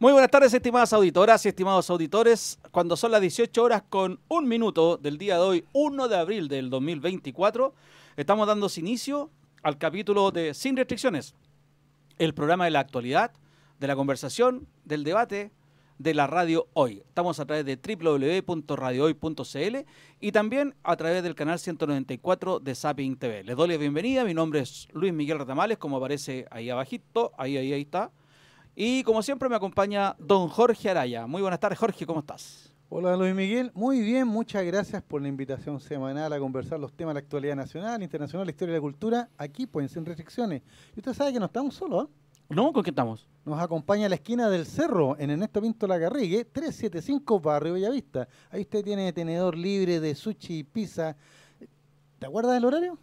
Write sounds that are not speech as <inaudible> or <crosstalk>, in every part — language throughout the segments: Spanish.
Muy buenas tardes, estimadas auditoras y estimados auditores. Cuando son las 18 horas con un minuto del día de hoy, 1 de abril del 2024, estamos dando inicio al capítulo de Sin Restricciones, el programa de la actualidad, de la conversación, del debate de la radio hoy. Estamos a través de www.radiohoy.cl y también a través del canal 194 de Zapping TV. Les doy la bienvenida, mi nombre es Luis Miguel Ratamales, como aparece ahí abajito, ahí, ahí, ahí está y como siempre me acompaña don Jorge Araya. Muy buenas tardes, Jorge, ¿cómo estás? Hola Luis Miguel, muy bien, muchas gracias por la invitación semanal a conversar los temas de la actualidad nacional, internacional, la historia y la cultura, aquí pues Sin Restricciones. Y usted sabe que no estamos solos, ¿eh? No, ¿con qué estamos? Nos acompaña la esquina del cerro, en Ernesto Pinto Lagarrigue, 375 Barrio Bellavista. Ahí usted tiene tenedor libre de sushi y pizza. ¿Te acuerdas del horario?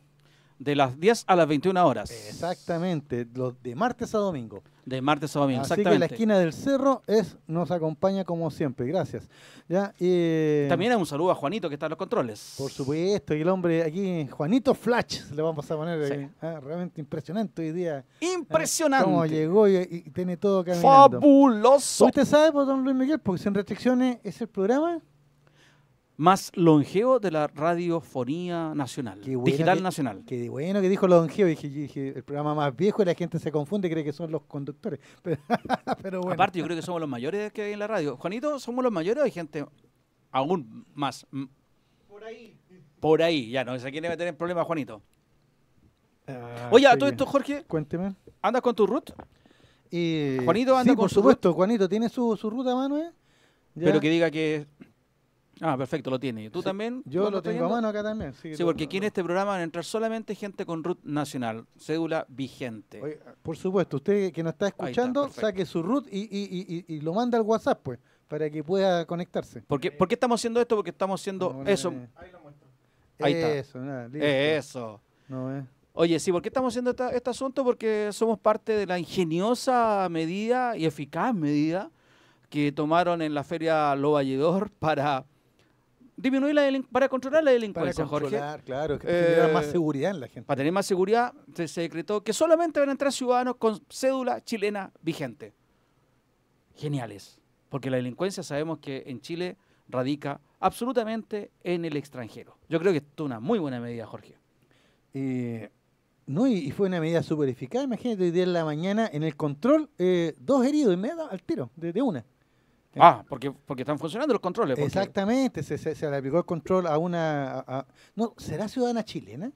de las 10 a las 21 horas. Exactamente, de martes a domingo. De martes a domingo, Así que la esquina del cerro es, nos acompaña como siempre, gracias. Ya, eh, También un saludo a Juanito que está en los controles. Por supuesto, y el hombre aquí, Juanito Flash, le vamos a poner eh, ah, realmente impresionante hoy día. Impresionante. Ah, cómo llegó y, tiene todo caminando. Fabuloso. ¿Usted sabe, pues, don Luis Miguel, porque sin restricciones es el programa? más longevo de la radiofonía nacional, digital nacional. Qué bueno que dijo longevo, dije, el programa más viejo y la gente se confunde y cree que son los conductores. <laughs> Pero, bueno. Aparte, yo creo que somos los mayores que hay en la radio. Juanito, somos los mayores, o hay gente aún más. Por ahí. Por ahí, ya, no sé quién meter va tener problemas, Juanito. Ah, Oye, a todo esto, Jorge. Cuénteme. ¿Andas con tu root? Eh, Juanito anda con por supuesto, Juanito tiene su, su ruta, Manuel. Eh? Pero que diga que Ah, perfecto, lo tiene. ¿Tú también? Yo lo tengo a mano acá también. Sí, porque aquí en este programa van a entrar solamente gente con RUT nacional, cédula vigente. por supuesto, usted que nos está escuchando, saque su RUT y, lo manda al WhatsApp, pues, para que pueda conectarse. ¿Por qué, estamos haciendo esto? Porque estamos haciendo eso. Ahí lo muestro. Ahí está. Eso, Eso. Eh. Oye, sí, ¿por qué estamos haciendo este asunto? Porque somos parte de la ingeniosa medida y eficaz medida que tomaron en la feria Lo para disminuir la para controlar la delincuencia, para controlar, claro, más eh, seguridad en la gente. Para tener más seguridad, se, decretó que solamente van a entrar ciudadanos con cédula chilena vigente. Geniales, porque la delincuencia sabemos que en Chile radica absolutamente en el extranjero. Yo creo que es una muy buena medida, Jorge. Eh, no, y, fue una medida súper eficaz. Imagínate, hoy día en la mañana, en el control, eh, dos heridos, y medio al tiro, de, de una. Ah, porque, porque están funcionando los controles. Exactamente, se, se, le aplicó el control a una... no, ¿será ciudadana chilena?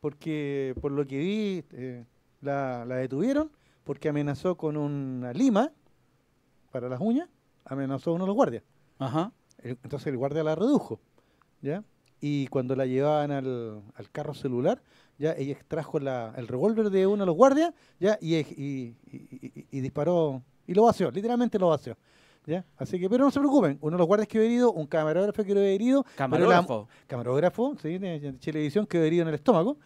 Porque por lo que vi, eh, la, detuvieron porque amenazó con una lima para las uñas, amenazó a uno de los guardias. Ajá. Entonces el guardia la redujo, ¿ya? Y cuando la llevaban al, carro celular, ya ella extrajo el revólver de uno de los guardias, ya, y, y, y disparó y lo vació, literalmente lo vació. Así que, pero no se preocupen, uno de los guardias quedó herido, un camarógrafo quedó herido. Camarógrafo. camarógrafo, ¿sí? de televisión quedó herido en el estómago,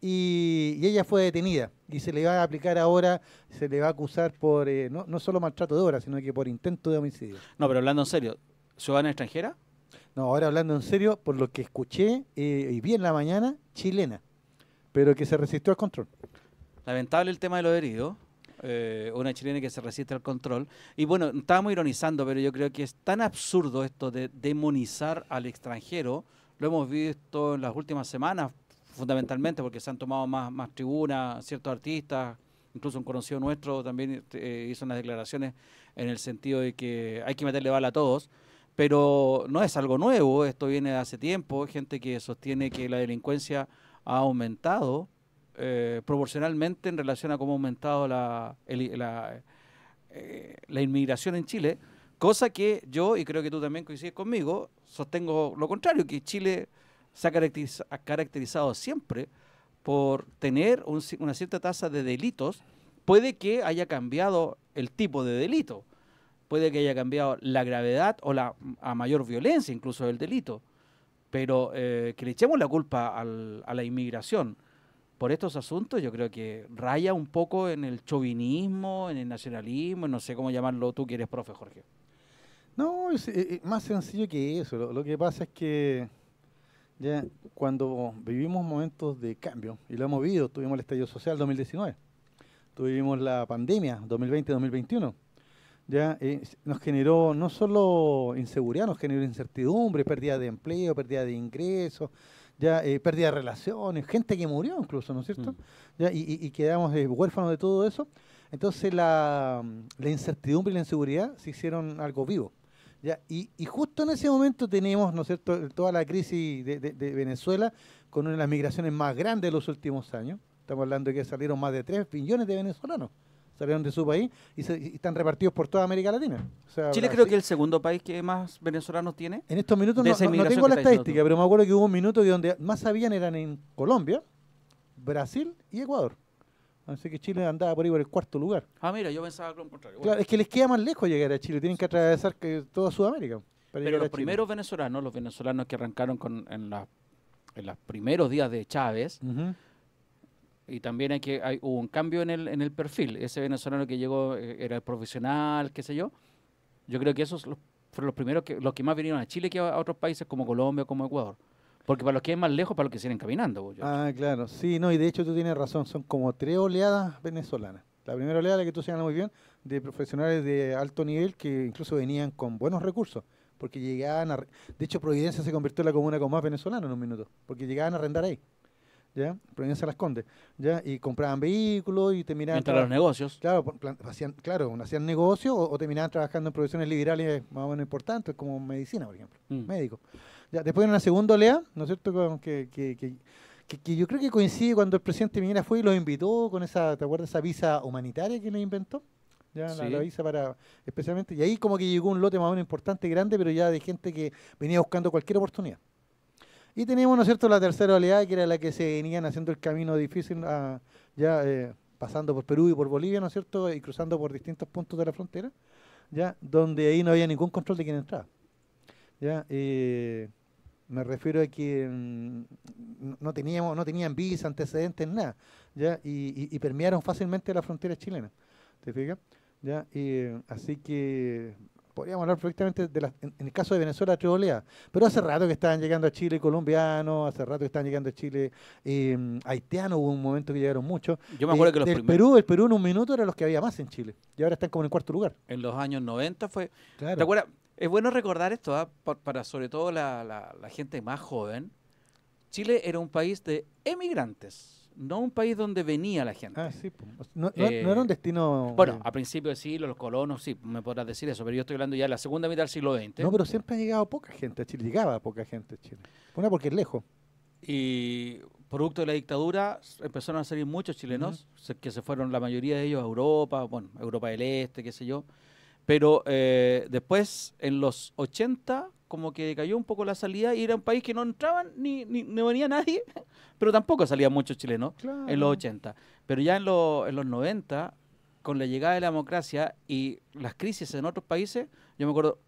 Y, ella fue detenida. Y se le va a aplicar ahora, se le va a acusar por eh, no, no solo maltrato de obra, sino que por intento de homicidio. No, pero hablando en serio, ¿ciudadana extranjera? No, ahora hablando en serio, por lo que escuché eh, y vi en la mañana, chilena, pero que se resistió al control. Lamentable el tema de los heridos. Eh, una chilena que se resiste al control. Y bueno, estábamos ironizando, pero yo creo que es tan absurdo esto de demonizar al extranjero. Lo hemos visto en las últimas semanas, fundamentalmente, porque se han tomado más, más tribunas ciertos artistas, incluso un conocido nuestro también este, eh, hizo unas declaraciones en el sentido de que hay que meterle bala a todos, pero no es algo nuevo, esto viene de hace tiempo, gente que sostiene que la delincuencia ha aumentado eh, proporcionalmente en relación a cómo ha aumentado la, eh, la, inmigración en Chile, cosa que yo, y creo que tú también coincides conmigo, sostengo lo contrario, que Chile se ha, caracterizado siempre por tener una cierta tasa de delitos, puede que haya cambiado el tipo de delito, puede que haya cambiado la gravedad o la a mayor violencia incluso del delito, pero eh, que le echemos la culpa a la inmigración por estos asuntos, yo creo que raya un poco en el chauvinismo, en el nacionalismo, no sé cómo llamarlo tú que eres profe, Jorge. No, es, eh, eh, más sencillo que eso. Lo, que pasa es que ya cuando vivimos momentos de cambio, y lo hemos vivido, tuvimos el estallido social 2019, tuvimos la pandemia 2020-2021, ya eh, nos generó no solo inseguridad, nos generó incertidumbre, pérdida de empleo, pérdida de ingresos, ya eh, pérdida de relaciones, gente que murió incluso, ¿no es cierto? Mm. y, quedamos eh, huérfanos de todo eso. Entonces mm, la, incertidumbre y la inseguridad se hicieron algo vivo. Ya, y, justo en ese momento tenemos, ¿no es cierto?, toda la crisis de, Venezuela con una de las migraciones más grandes de los últimos años. Estamos hablando de que salieron más de 3 billones de venezolanos salieron de su país y, están repartidos por toda América Latina. Chile creo que es el segundo país que más venezolanos tiene. En estos minutos no, tengo la estadística, pero me acuerdo que hubo un minuto que donde más habían eran en Colombia, Brasil y Ecuador. Así que Chile andaba por ahí por el cuarto lugar. Ah, mira, yo pensaba que lo contrario. es que les queda más lejos llegar a Chile, tienen que atravesar que toda Sudamérica. Pero los primeros venezolanos, los venezolanos que arrancaron en, en los primeros días de Chávez, y también hay que, hay, hubo un cambio en el, en el perfil. Ese venezolano que llegó eh, era el profesional, qué sé yo. Yo creo que esos fueron los primeros, que, los que más vinieron a Chile que a, otros países como Colombia, como Ecuador. Porque para los que es más lejos, para los que siguen caminando. ah, claro, sí, no, y de hecho tú tienes razón, son como tres oleadas venezolanas. La primera oleada, que tú señalas muy bien, de profesionales de alto nivel que incluso venían con buenos recursos, porque llegaban a... De hecho, Providencia se convirtió en la comuna con más venezolanos en un minuto, porque llegaban a arrendar ahí. ¿ya? de Las Condes, ¿ya? Y compraban vehículos y terminaban... Entre los negocios. Claro, hacían, claro, negocios o, terminaban trabajando en profesiones liberales más o menos importantes, como medicina, por ejemplo, mm. médico. ¿Ya? Después en una segunda olea, ¿no es cierto?, que, yo creo que coincide cuando el presidente Minera fue y los invitó con esa, ¿te acuerdas? Esa visa humanitaria que le inventó. la, visa para, especialmente, y ahí como que llegó un lote más o menos importante, grande, pero ya de gente que venía buscando cualquier oportunidad. Y teníamos, ¿no es cierto?, la tercera oleada, que era la que se venían haciendo el camino difícil, ah, ya eh, pasando por Perú y por Bolivia, ¿no es cierto?, y cruzando por distintos puntos de la frontera, ya, donde ahí no había ningún control de quién entraba. Eh, me refiero a que mm, no teníamos, no tenían visa, antecedentes, nada, ya, y, permearon fácilmente la frontera chilena. ¿Te fijas? ¿Ya? Eh, así que podríamos hablar perfectamente de en, el caso de Venezuela, tres Pero hace rato que estaban llegando a Chile colombianos, hace rato que estaban llegando a Chile eh, haitianos, hubo un momento que llegaron muchos. Yo me acuerdo que eh, los primeros... Perú, el Perú en un minuto eran los que había más en Chile. Y ahora están como en el cuarto lugar. En los años 90 fue... ¿Te acuerdas? Es bueno recordar esto, ¿ah? para, sobre todo la, la, la gente más joven. Chile era un país de emigrantes no un país donde venía la gente. Ah, sí, no, era eh, un destino. Bueno, eh, a principios del siglo, los colonos, sí, me podrás decir eso, pero yo estoy hablando ya de la segunda mitad del siglo XX. No, pero siempre ha llegado poca gente a Chile, llegaba poca gente a Chile. Una porque es lejos. Y producto de la dictadura empezaron a salir muchos chilenos, que se fueron la mayoría de ellos a Europa, bueno, Europa del Este, qué sé yo. Pero eh, después, en los 80, como que cayó un poco la salida y era un país que no entraban ni, venía nadie, <laughs> pero tampoco salían muchos chilenos en los 80. Pero ya en, en los 90, con la llegada de la democracia y las crisis en otros países, yo me acuerdo,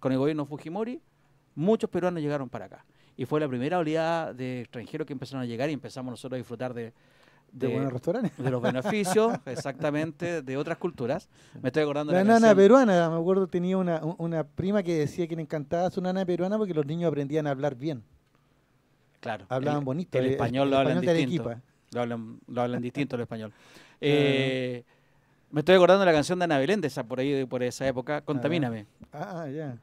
con el gobierno Fujimori, muchos peruanos llegaron para acá. Y fue la primera oleada de extranjeros que empezaron a llegar y empezamos nosotros a disfrutar de, de, buenos restaurantes. De los beneficios, <laughs> exactamente, de otras culturas. Me estoy acordando la de la nana peruana, me acuerdo, tenía una, una prima que decía que le encantaba su nana peruana porque los niños aprendían a hablar bien. Claro. Hablaban bonito. El, español, lo, hablan distinto, lo hablan Lo hablan, distinto el español. <laughs> Eh, me estoy acordando de la canción de Ana Belén, esa, por ahí, de, por esa época, ah, Contamíname. Ah, ah, ya.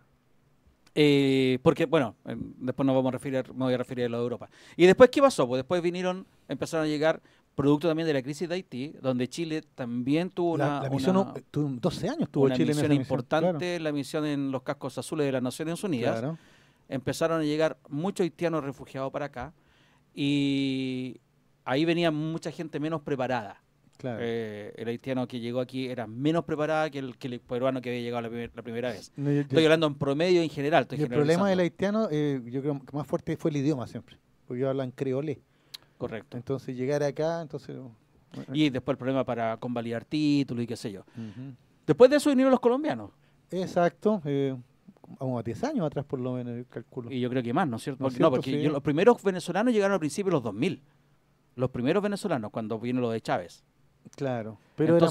Eh, porque, bueno, em, después nos vamos a referir, me voy a referir a lo de Europa. ¿Y después qué pasó? Pues después vinieron, empezaron a llegar producto también de la crisis de Haití, donde Chile también tuvo una, la misión, 12 eh, años tuvo Chile en esa importante, misión, importante, la misión en los cascos azules de las Naciones Unidas. Empezaron a llegar muchos haitianos refugiados para acá y ahí venía mucha gente menos preparada. Eh, el haitiano que llegó aquí era menos preparado que el, peruano que había llegado la, primera vez. estoy hablando en promedio en general. el problema del haitiano, eh, yo creo que más fuerte fue el idioma siempre, porque ellos hablan creolé. Correcto. Entonces llegar acá, entonces... Y después el problema para convalidar títulos y qué sé yo. Después de eso vinieron los colombianos. Exacto. Eh, a 10 años atrás por lo menos, calculo. Y yo creo que más, ¿no es cierto? No, porque, los primeros venezolanos llegaron al principio de los 2000. Los primeros venezolanos, cuando vino lo de Chávez. Claro, pero, eran,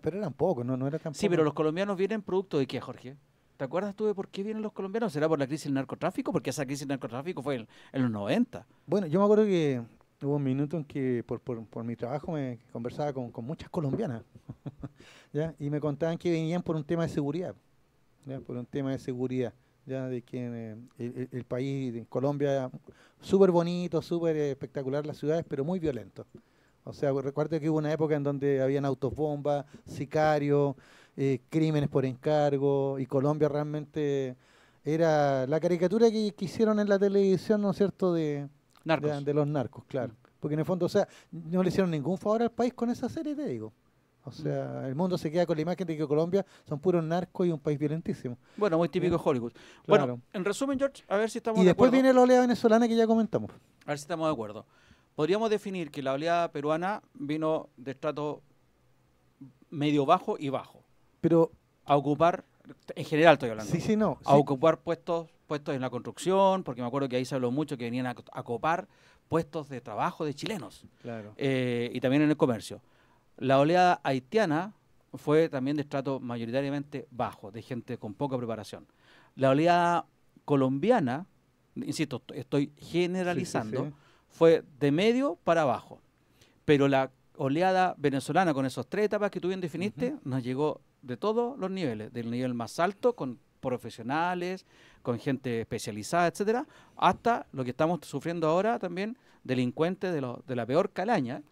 pero eran pocos, no, no era Sí, pero los colombianos vienen producto de qué, Jorge? ¿Te acuerdas tú de por qué vienen los colombianos? ¿Será por la crisis del narcotráfico? Porque esa crisis del narcotráfico fue en, en los 90. Bueno, yo me acuerdo que hubo un minuto en que por, mi trabajo me conversaba con, muchas colombianas, <laughs> Y me contaban que venían por un tema de seguridad, Por un tema de seguridad, ¿ya? De que eh, el, país, de Colombia, súper bonito, súper espectacular las ciudades, pero muy violento. O sea, recuerdo que hubo una época en donde habían autos sicarios, eh, crímenes por encargo, y Colombia realmente era la caricatura que, que hicieron en la televisión, ¿no es cierto?, de de, los narcos, claro. Porque en el fondo, o sea, no le hicieron ningún favor al país con esa serie, te digo. O sea, mm. el mundo se queda con la imagen de que Colombia son puros narcos y un país violentísimo. Bueno, muy típico de eh, Hollywood. Bueno, en resumen, George, a ver si estamos de acuerdo. Y después viene la oleada venezolana que ya comentamos. A ver si estamos de acuerdo. Podríamos definir que la oleada peruana vino de estrato medio bajo y bajo. Pero. A ocupar en general estoy hablando. Sí, sí, no. A ocupar puestos, puestos en la construcción, porque me acuerdo que ahí se habló mucho que venían a, a puestos de trabajo de chilenos. Claro. Eh, y también en el comercio. La oleada haitiana fue también de estrato mayoritariamente bajo, de gente con poca preparación. La oleada colombiana, insisto, estoy generalizando, fue de medio para abajo. Pero la oleada venezolana con esos tres etapas que tú bien definiste, nos llegó de todos los niveles, del nivel más alto con profesionales, con gente especializada, etcétera, hasta lo que estamos sufriendo ahora también, delincuentes de, lo, de la peor calaña,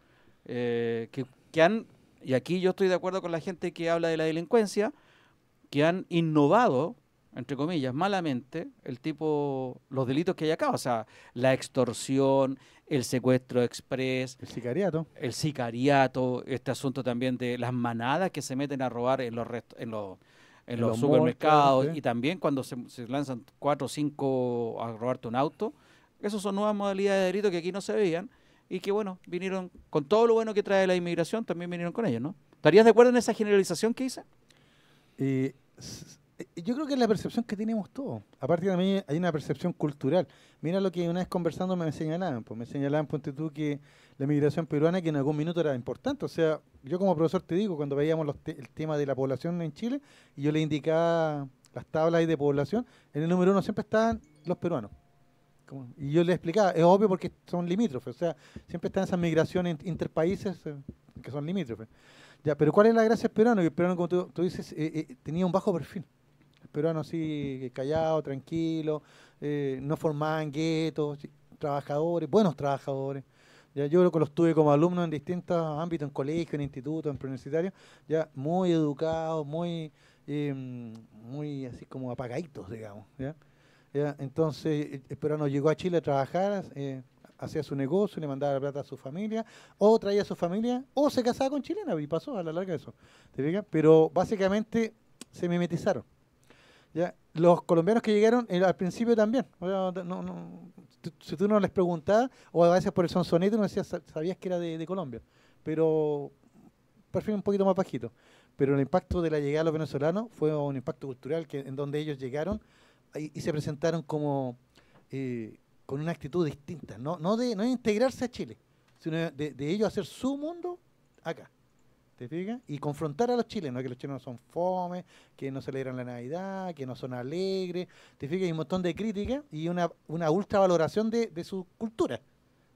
eh, que, que, han, y aquí yo estoy de acuerdo con la gente que habla de la delincuencia, que han innovado entre comillas, malamente, el tipo, los delitos que hay acá, o sea, la extorsión, el secuestro express. El sicariato. El sicariato, este asunto también de las manadas que se meten a robar en los, en los, en los, supermercados y también cuando se, lanzan cuatro o cinco a robarte un auto. Esas son nuevas modalidades de delito que aquí no se veían y que, bueno, vinieron con todo lo bueno que trae la inmigración, también vinieron con ellos, ¿no? ¿Estarías de acuerdo en esa generalización que hice? Eh, eh, yo creo que es la percepción que tenemos todos. Aparte también hay una percepción cultural. Mira lo que una vez conversando me señalaban. Pues me señalaban, ponte tú, que la migración peruana, que en algún minuto era importante. O sea, yo como profesor te digo, cuando veíamos el tema de la población en Chile, y yo le indicaba las tablas de población, en el número uno siempre estaban los peruanos. y yo le explicaba, es obvio porque son limítrofes. O sea, siempre están esas migraciones interpaíses países eh, que son limítrofes. Ya, pero ¿cuál es la gracia del peruano? Que el peruano, como tú, dices, eh, tenía un bajo perfil peruanos así callados, tranquilos, eh, no formaban guetos, trabajadores, buenos trabajadores. Ya, yo creo que los tuve como alumnos en distintos ámbitos, en colegios, en institutos, en preuniversitarios, ya muy educados, muy, em, muy así como apagaditos, digamos. Entonces, e, el peruano llegó a Chile a trabajar, eh, hacía su negocio, le mandaba la plata a su familia, o traía a su familia, o se casaba con chilena, y pasó a la larga eso. ¿te Pero básicamente se mimetizaron. Los colombianos que llegaron eh, al principio también. si tú no les preguntabas, o a veces por el sonsonete, no sabías que era de, Colombia. Pero perfil un poquito más bajito. Pero el impacto de la llegada de los venezolanos fue un impacto cultural que, en donde ellos llegaron y, se presentaron como eh, con una actitud distinta. No, de, no integrarse a Chile, sino de, de ellos hacer su mundo acá. Y confrontar a los chilenos, que los chilenos son fome, que no celebran la Navidad, que no son alegres, ¿te fijas? Hay un montón de críticas y una, una ultravaloración de, su cultura,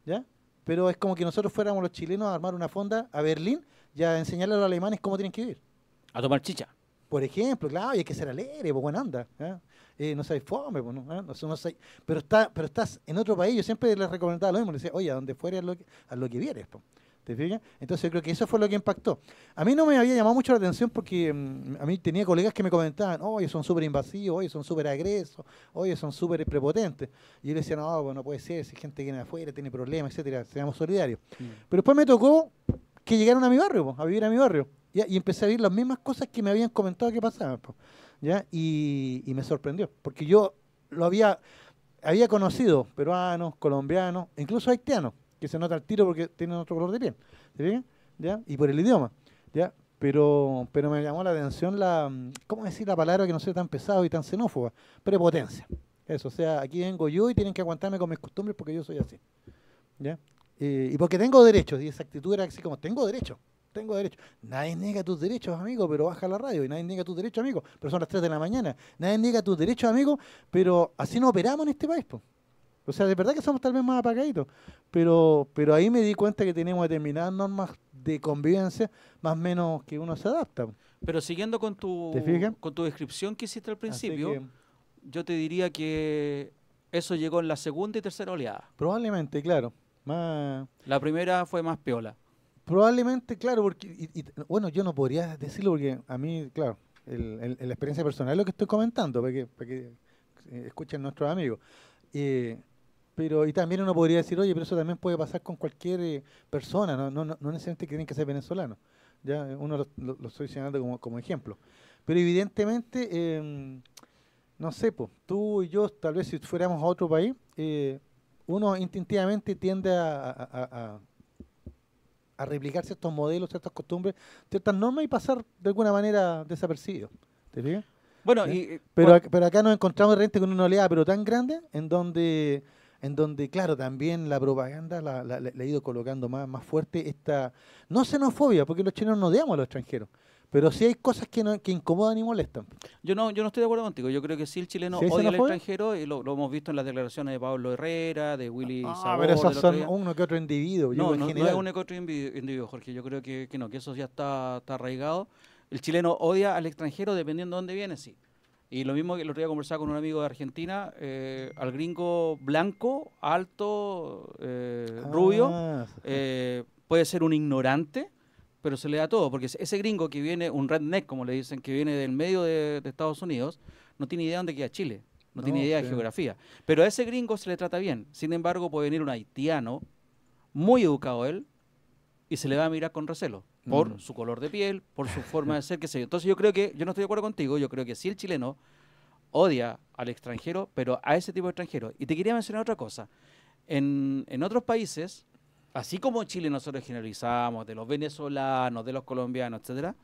¿ya? Pero es como que nosotros fuéramos los chilenos a armar una fonda a Berlín y a enseñarle a los alemanes cómo tienen que vivir. A tomar chicha. Por ejemplo, claro, y hay que ser alegre, pues buena onda. Eh, no se no sabes fome, pues, ¿no? ¿eh? pero, está, pero estás en otro país, yo siempre les recomendaba lo mismo, le decía, oye, a donde fueres, a lo que, a lo vieres, pues". Entonces yo creo que eso fue lo que impactó. A mí no me había llamado mucho la atención porque mm, a mí tenía colegas que me comentaban, oye, son súper invasivos, oye, son súper agresos, oye, son súper prepotentes. Y yo le decía, no, pues, no puede ser, si gente viene de afuera, tiene problemas, etcétera, seamos solidarios. Pero después me tocó que llegaron a mi barrio, pues, a vivir a mi barrio. Y empecé a vivir las mismas cosas que me habían comentado que pasaban. Pues, ¿ya? Y, y me sorprendió, porque yo lo había, había conocido peruanos, colombianos, incluso haitianos que se nota el tiro porque tienen otro color de piel, bien?, ¿ya? Y por el idioma, ¿ya? Pero, pero me llamó la atención la, mm, ¿cómo decir la palabra que no sea tan pesado y tan xenófoba? Prepotencia. Eso, o sea, aquí vengo yo y tienen que aguantarme con mis costumbres porque yo soy así. ¿Ya? y porque tengo derechos, y esa actitud era así como, tengo derecho, tengo derecho. Nadie niega tus derechos, amigo, pero baja la radio, y nadie niega tus derechos, amigo, pero son las 3 de la mañana. Nadie niega tus derechos, amigo, pero así no operamos en este país, o sea, de verdad que somos tal vez más apagaditos. Pero, pero ahí me di cuenta que tenemos determinadas normas de convivencia, más o menos que uno se adapta. Pero siguiendo con tu, con tu descripción que hiciste al principio, yo te diría que eso llegó en la segunda y tercera oleada. Probablemente, claro. Más... La primera fue más piola. Probablemente, claro, porque, bueno, yo no podría decirlo porque a mí, claro, el, la experiencia personal es lo que estoy comentando, para que, eh, escuchen nuestros amigos. Eh, pero, y también uno podría decir, oye, pero eso también puede pasar con cualquier eh, persona, no, no, no, necesariamente tienen que ser venezolanos. Ya, uno lo, estoy señalando como, ejemplo. Pero evidentemente, em, no sé, pues, tú y yo, tal vez si fuéramos a otro país, eh, uno instintivamente tiende a, a, a, replicar ciertos modelos, ciertas costumbres, ciertas normas y pasar de alguna manera desapercibido. ¿Te Bueno, eh, pero, pero acá nos encontramos de repente con una oleada, pero tan grande, en donde en donde, claro, también la propaganda la, la, he ido colocando más, más fuerte, esta, no xenofobia, porque los chilenos no odiamos a los extranjeros, pero sí hay cosas que, no, que incomodan y molestan. Yo no, yo no estoy de acuerdo contigo, yo creo que sí el chileno odia al extranjero, y lo, hemos visto en las declaraciones de Pablo Herrera, de Willy ah, Sabor, pero esos son uno que otro individuo. No, yo no, no, es uno que otro individuo, Jorge, yo creo que, que no, que eso ya está, está arraigado. El chileno odia al extranjero dependiendo de dónde viene, sí. Y lo mismo que el otro día conversaba con un amigo de Argentina, eh, al gringo blanco, alto, eh, ah. rubio, eh, puede ser un ignorante, pero se le da todo, porque ese gringo que viene, un redneck, como le dicen, que viene del medio de, Estados Unidos, no tiene idea de dónde queda Chile, no, tiene idea de geografía. Pero a ese gringo se le trata bien. Sin embargo, puede venir un haitiano, muy educado él, y se le va a mirar con recelo por mm. su color de piel, por su <laughs> forma de ser, qué sé yo. Entonces yo creo que, yo no estoy de acuerdo contigo, yo creo que sí el chileno odia al extranjero, pero a ese tipo de extranjero. Y te quería mencionar otra cosa. En, otros países, así como en Chile nosotros generalizamos de los venezolanos, de los colombianos, etcétera,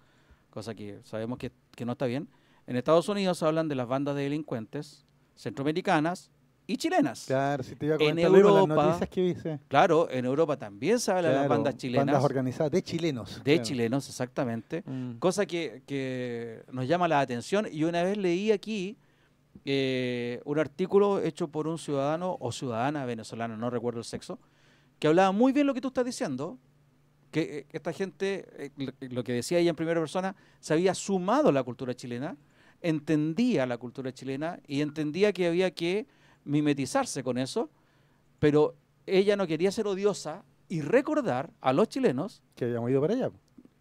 cosa que sabemos que, que no está bien, en Estados Unidos hablan de las bandas de delincuentes centroamericanas, y chilenas. Claro, si te iba a comentar en Europa, las que hice. Claro, en Europa también se habla de las bandas chilenas. Bandas organizadas de chilenos. De chilenos, exactamente. Mm. Cosa que, nos llama la atención. Y una vez leí aquí eh, un artículo hecho por un ciudadano o ciudadana venezolana, no recuerdo el sexo, que hablaba muy bien lo que tú estás diciendo. Que eh, esta gente, eh, lo que decía ella en primera persona, se había sumado a la cultura chilena, entendía la cultura chilena y entendía que había que mimetizarse con eso, pero ella no quería ser odiosa y recordar a los chilenos... Que habíamos ido para allá.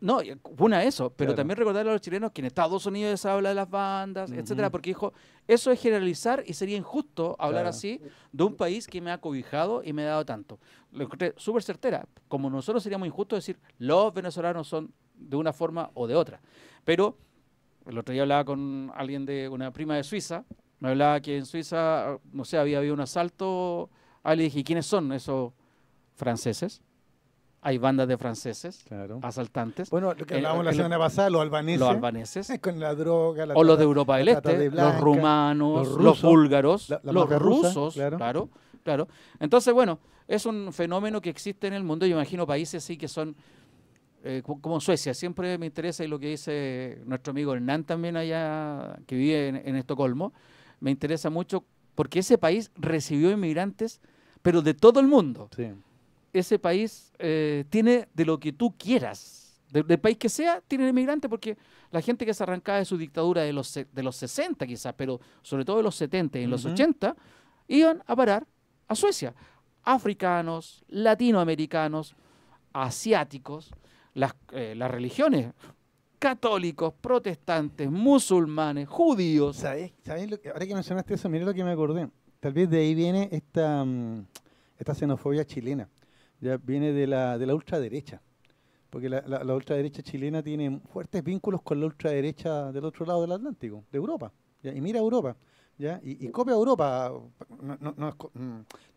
No, una eso, pero también recordar a los chilenos que en Estados Unidos se habla de las bandas, etcétera, porque dijo, eso es generalizar y sería injusto hablar así de un país que me ha cobijado y me ha dado tanto. Lo encontré súper certera, como nosotros seríamos injustos injusto decir, los venezolanos son de una forma o de otra. Pero el otro día hablaba con alguien de una prima de Suiza, me hablaba que en Suiza, no sé, había habido un asalto. Ahí le dije, ¿quiénes son esos franceses? Hay bandas de franceses, asaltantes. Bueno, lo que hablábamos la semana pasada, los albaneses. Los albaneses. <laughs> con la droga, la O los de Europa del Este, los rumanos, los, búlgaros, los rusos, claro. claro, Entonces, bueno, es un fenómeno que existe en el mundo. Yo imagino países sí que son eh, como Suecia, siempre me interesa y lo que dice nuestro amigo Hernán también allá, que vive en Estocolmo, me interesa mucho porque ese país recibió inmigrantes, pero de todo el mundo. Ese país eh, tiene de lo que tú quieras, de, del país que sea, tiene inmigrantes porque la gente que se arrancaba de su dictadura de los, de los 60 quizás, pero sobre todo de los 70 y en los 80, iban a parar a Suecia. Africanos, latinoamericanos, asiáticos, las eh, religiones católicos, protestantes, musulmanes, judíos. ¿Sabes? ahora que mencionaste eso, mire lo que me acordé. Tal vez de ahí viene esta, mm, esta xenofobia chilena. Ya viene de la, de la ultraderecha. Porque la, la, ultraderecha chilena tiene fuertes vínculos con la ultraderecha del otro lado del Atlántico, de Europa. Y mira Europa. Y, copia Europa. Mm, no,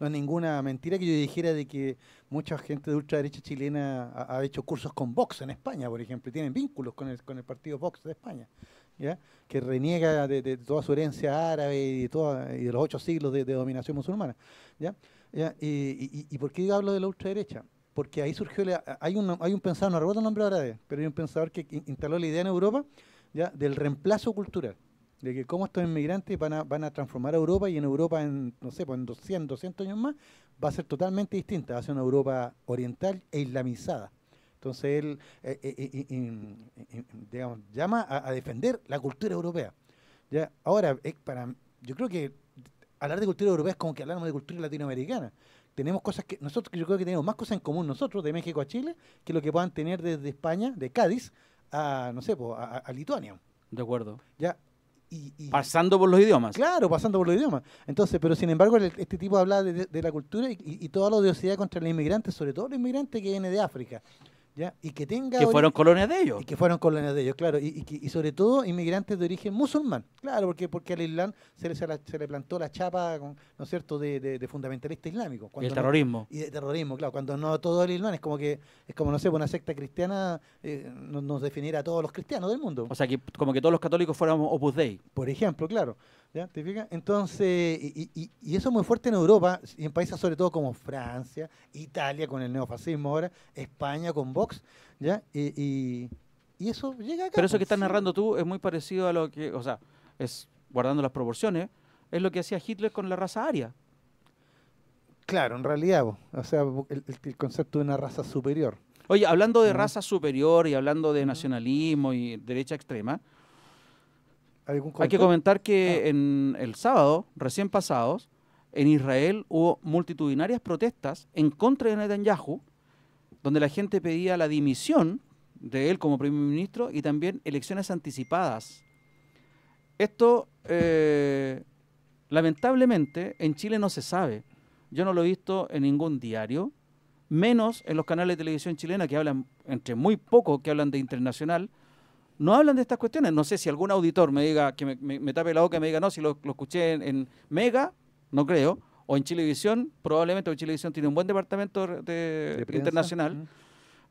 es, ninguna mentira que yo dijera de que mucha gente de ultraderecha chilena ha, hecho cursos con Vox en España, por ejemplo, y tienen vínculos con el, partido Vox de España, que reniega de, toda su herencia árabe y de, los ocho siglos de, dominación musulmana. Y, por qué hablo de la ultraderecha? Porque ahí surgió, hay, un, hay un pensador, no recuerdo el nombre ahora pero hay un pensador que instaló la idea en Europa del reemplazo cultural de que cómo estos inmigrantes van a, van a transformar a Europa y en Europa, en, no sé, pues en 200, 200 años más, va a ser totalmente distinta, va a ser una Europa oriental e islamizada. Entonces él eh, eh, eh, llama a, defender la cultura europea. ¿ya? Ahora, para, yo creo que hablar de cultura europea es como que hablamos de cultura latinoamericana. Tenemos cosas que nosotros, yo creo que tenemos más cosas en común nosotros de México a Chile que lo que puedan tener desde España, de Cádiz, a, no sé, pues, a, a Lituania. De acuerdo. Ya, y, pasando por los idiomas. Claro, pasando por los idiomas. Entonces, pero sin embargo, este tipo habla de, la cultura y, toda la odiosidad contra los inmigrantes sobre todo los inmigrantes que vienen de África. Y que tenga... Que fueron colonias de ellos. Y que fueron colonias de ellos, claro. Y, sobre todo inmigrantes de origen musulmán, claro, porque, porque al Islam se le, se, le plantó la chapa, ¿no es cierto?, de, de, fundamentalista islámico. y el terrorismo. y de terrorismo, claro. Cuando no todo el Islam es como que, es como, no sé, una secta cristiana eh, nos, definiera a todos los cristianos del mundo. O sea, que como que todos los católicos fuéramos Opus Dei. Por ejemplo, claro. ¿Ya? ¿Te Entonces, y, eso es muy fuerte en Europa, y en países sobre todo como Francia, Italia con el neofascismo ahora, España con Vox, ¿ya? Y, eso llega acá. Pero eso que pues, estás narrando tú es muy parecido a lo que, o sea, es guardando las proporciones, es lo que hacía Hitler con la raza aria. Claro, en realidad, o sea, el, concepto de una raza superior. Oye, hablando de raza superior y hablando de nacionalismo y derecha extrema, hay que comentar que ah. en el sábado, recién pasados, en Israel hubo multitudinarias protestas en contra de Netanyahu, donde la gente pedía la dimisión de él como primer ministro y también elecciones anticipadas. Esto, eh, lamentablemente, en Chile no se sabe. Yo no lo he visto en ningún diario, menos en los canales de televisión chilena que hablan, entre muy poco que hablan de internacional, no hablan de estas cuestiones. No sé si algún auditor me diga, que me, tape la boca y me diga, no, si lo, escuché en, Mega, no creo, o en Chilevisión, probablemente, Chilevisión tiene un buen departamento de, internacional,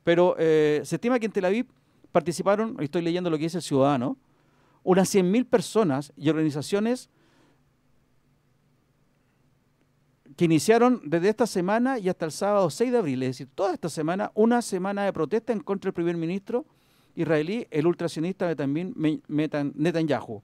pero eh, se estima que en Tel Aviv participaron, estoy leyendo lo que dice el Ciudadano, unas 100.000 personas y organizaciones que iniciaron desde esta semana y hasta el sábado 6 de abril, es decir, toda esta semana, una semana de protesta en contra del primer ministro, israelí, el ultracionista también Netanyahu.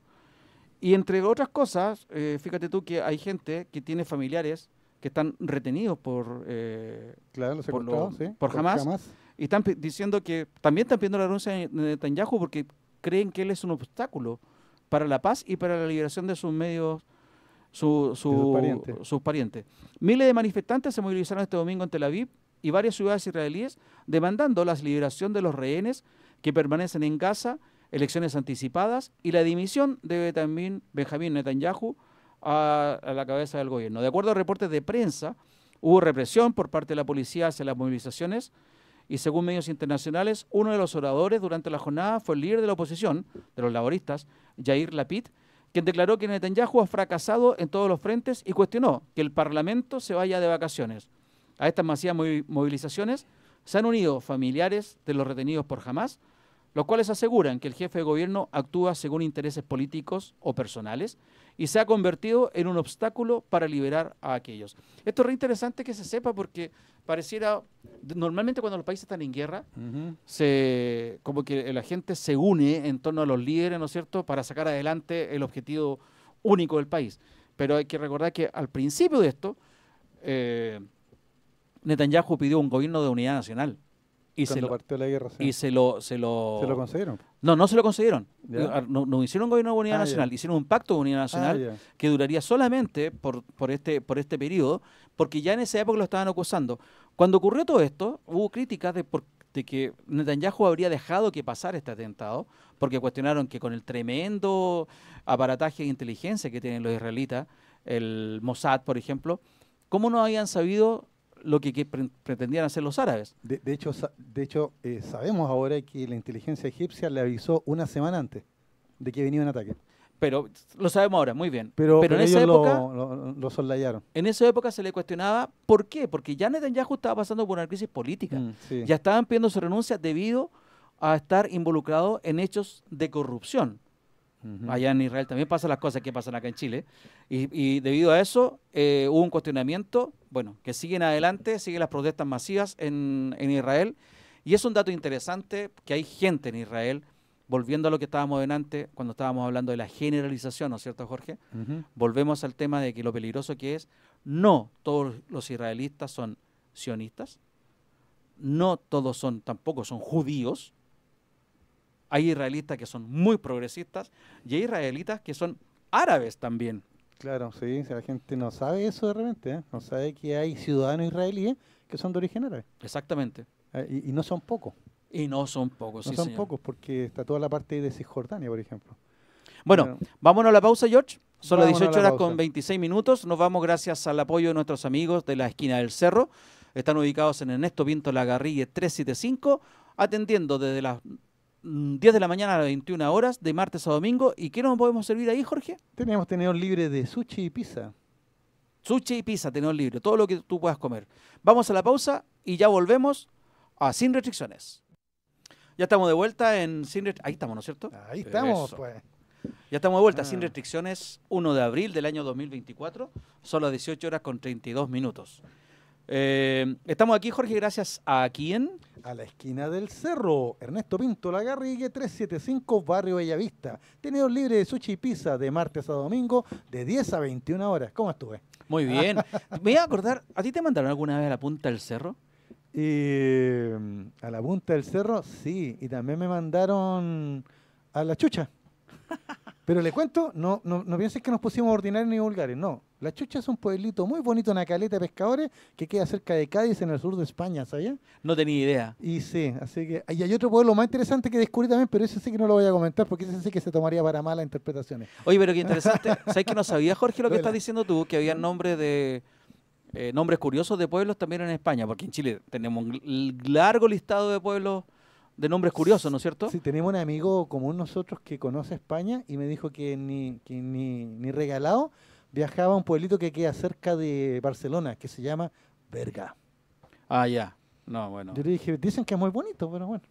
Y entre otras cosas, eh, fíjate tú que hay gente que tiene familiares que están retenidos por, eh, claro, los por, Hamas, y están diciendo que también están pidiendo la renuncia de Netanyahu porque creen que él es un obstáculo para la paz y para la liberación de sus medios sus, parientes. sus parientes. Miles de manifestantes se movilizaron este domingo en Tel Aviv y varias ciudades israelíes demandando la liberación de los rehenes que permanecen en casa, elecciones anticipadas y la dimisión de también Benjamín Netanyahu a, la cabeza del gobierno. De acuerdo a reportes de prensa, hubo represión por parte de la policía hacia las movilizaciones y según medios internacionales, uno de los oradores durante la jornada fue el líder de la oposición, de los laboristas, Jair Lapid, quien declaró que Netanyahu ha fracasado en todos los frentes y cuestionó que el Parlamento se vaya de vacaciones. A estas masivas movilizaciones se han unido familiares de los retenidos por Hamas, los cuales aseguran que el jefe de gobierno actúa según intereses políticos o personales y se ha convertido en un obstáculo para liberar a aquellos. Esto es re interesante que se sepa porque pareciera, normalmente cuando los países están en guerra, como que la gente se une en torno a los líderes, ¿no es cierto?, para sacar adelante el objetivo único del país. Pero hay que recordar que al principio de esto, eh, Netanyahu pidió un gobierno de unidad nacional. Y se lo, partió la guerra. Y se lo, se lo... consiguieron? No, no se lo consiguieron. Ah, no, hicieron un gobierno de unidad ah, nacional, hicieron un pacto de unidad ah, nacional que duraría solamente por, por, este, por este periodo, porque ya en esa época lo estaban acusando. Cuando ocurrió todo esto, hubo críticas de, de que Netanyahu habría dejado que pasara este atentado, porque cuestionaron que con el tremendo aparataje de inteligencia que tienen los israelitas, el Mossad, por ejemplo, ¿cómo no habían sabido lo que, pretendían hacer los árabes. De, hecho, de hecho eh, sabemos ahora que la inteligencia egipcia le avisó una semana antes de que venía un ataque. Pero lo sabemos ahora, muy bien. Pero, en esa época. Lo, lo, En esa época se le cuestionaba por qué. Porque ya Netanyahu estaba pasando por una crisis política. Mm, ya estaban pidiendo su renuncia debido a estar involucrado en hechos de corrupción. Allá en Israel también pasan las cosas que pasan acá en Chile. Y, debido a eso eh, hubo un cuestionamiento, bueno, que siguen adelante, siguen las protestas masivas en, Israel. Y es un dato interesante que hay gente en Israel, volviendo a lo que estábamos delante cuando estábamos hablando de la generalización, ¿no es cierto, Jorge? Volvemos al tema de que lo peligroso que es, no todos los israelitas son sionistas, no todos son, tampoco son judíos, hay israelitas que son muy progresistas y hay israelitas que son árabes también. Claro, sí, la gente no sabe eso de repente, ¿eh? no sabe que hay ciudadanos israelíes que son de origen árabe. Exactamente. Ah, y, no son pocos. Y no son pocos, no son pocos, porque está toda la parte de Cisjordania, por ejemplo. Bueno, vámonos a la pausa, George. Son las 18 horas con 26 minutos. Nos vamos gracias al apoyo de nuestros amigos de la esquina del cerro. Están ubicados en Ernesto Pinto Lagarrigue 375, atendiendo desde las 10 mm, de la mañana a las 21 horas, de martes a domingo. ¿Y qué nos podemos servir ahí, Jorge? Tenemos tenedor libre de sushi y pizza. Sushi y pizza, tenedor libre, todo lo que tú puedas comer. Vamos a la pausa y ya volvemos a Sin Restricciones. Ya estamos de vuelta en Sin Restricciones. Ahí estamos, ¿no es cierto? Ahí estamos, pues. Ya estamos de vuelta, ah. sin restricciones, 1 de abril del año 2024, son las 18 horas con 32 minutos. Eh, estamos aquí, Jorge, gracias a quién? A la esquina del cerro, Ernesto Pinto Lagarrigue, 375 Barrio Bellavista. Tenido libre de sushi y pizza de martes a domingo de 10 a 21 horas. ¿Cómo estuve? Muy ah. bien. <laughs> Me iba a acordar, ¿a ti te mandaron alguna vez a la punta del cerro? Eh, a la punta del cerro, sí. Y también me mandaron a la chucha. <laughs> Pero le cuento, no, no, no pienses que nos pusimos ordinarios ni vulgares, no. La Chucha es un pueblito muy bonito, una caleta de pescadores que queda cerca de Cádiz, en el sur de España, ¿sabía? No tenía idea. Y sí, así que. Y hay otro pueblo más interesante que descubrí también, pero ese sí que no lo voy a comentar porque ese sí que se tomaría para malas interpretaciones. Oye, pero qué interesante. <laughs> ¿Sabes que no sabía, Jorge, lo que estás diciendo tú? Que había nombres de. Eh, nombres curiosos de pueblos también en España, porque en Chile tenemos un largo listado de pueblos de nombres curiosos, ¿no es cierto? Sí, tenemos un amigo común nosotros que conoce España y me dijo que ni regalado viajaba a un pueblito que queda cerca de Barcelona, que se llama Verga. Ah, ya. No, bueno. Yo le dije, dicen que es muy bonito, pero bueno.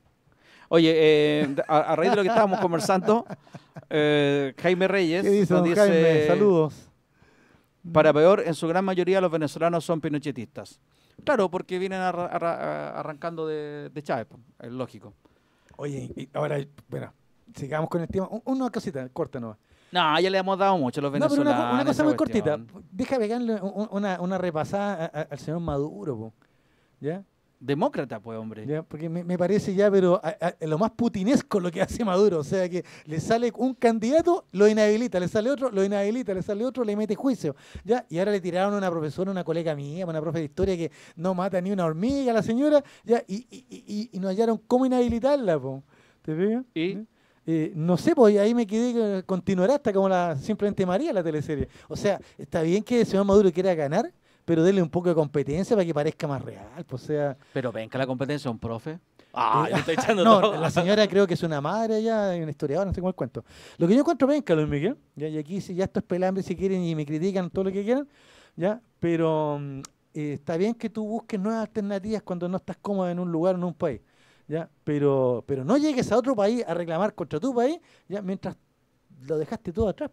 Oye, eh, a, raíz de lo que estábamos conversando, eh, Jaime Reyes ¿Qué dice, Jaime, saludos. Para peor, en su gran mayoría los venezolanos son pinochetistas. Claro, porque vienen arrancando de, Chávez, es lógico. Oye, y ahora, bueno, sigamos con el tema. Una cosita corta nomás. No, ya le hemos dado mucho a los venezolanos. No, pero una, cosa muy cortita. Deja pegarle una, una repasada al señor Maduro, ¿ya? Demócrata, pues, hombre. ¿Ya? Porque me, me, parece ya, pero lo más putinesco lo que hace Maduro. O sea, que le sale un candidato, lo inhabilita, le sale otro, lo inhabilita, le sale otro, le mete juicio. ¿ya? Y ahora le tiraron a una profesora, una colega mía, una profe de historia, que no mata ni una hormiga a la señora, ¿ya? Y, y, y, y no hallaron cómo inhabilitarla, ¿pues? ¿Te veo? ¿Y? ¿Sí? Eh, no sé, pues ahí me quedé, continuará hasta como la simplemente María la teleserie. O sea, está bien que el señor Maduro quiera ganar, pero déle un poco de competencia para que parezca más real. Pues, sea, pero venga la competencia, un profe. Eh, ah, yo estoy ah, echando no, La señora creo que es una madre ya, una historiadora, no sé cómo el cuento. Lo que yo encuentro, venga, Luis Miguel, ya, y aquí si ya esto es pelambre si quieren y me critican todo lo que quieran, ya, pero mm, eh, está bien que tú busques nuevas alternativas cuando no estás cómodo en un lugar, o en un país. ¿ya? Pero, pero no llegues a otro país a reclamar contra tu país, ¿ya? Mientras lo dejaste todo atrás,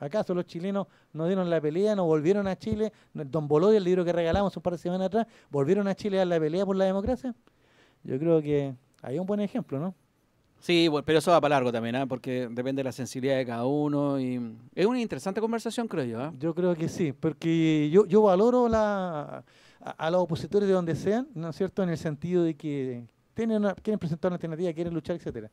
¿Acaso los chilenos no dieron la pelea, no volvieron a Chile? Don y el libro que regalamos un par de semanas atrás, ¿volvieron a Chile a la pelea por la democracia? Yo creo que hay un buen ejemplo, ¿no? Sí, pero eso va para largo también, ¿ah? porque depende de la sensibilidad de cada uno. y Es una interesante conversación, creo yo. ¿ah? Yo creo que sí, porque yo, yo valoro la, a, los opositores de donde sean, ¿no es cierto? En el sentido de que tienen quieren presentar una alternativa, quieren luchar, etcétera.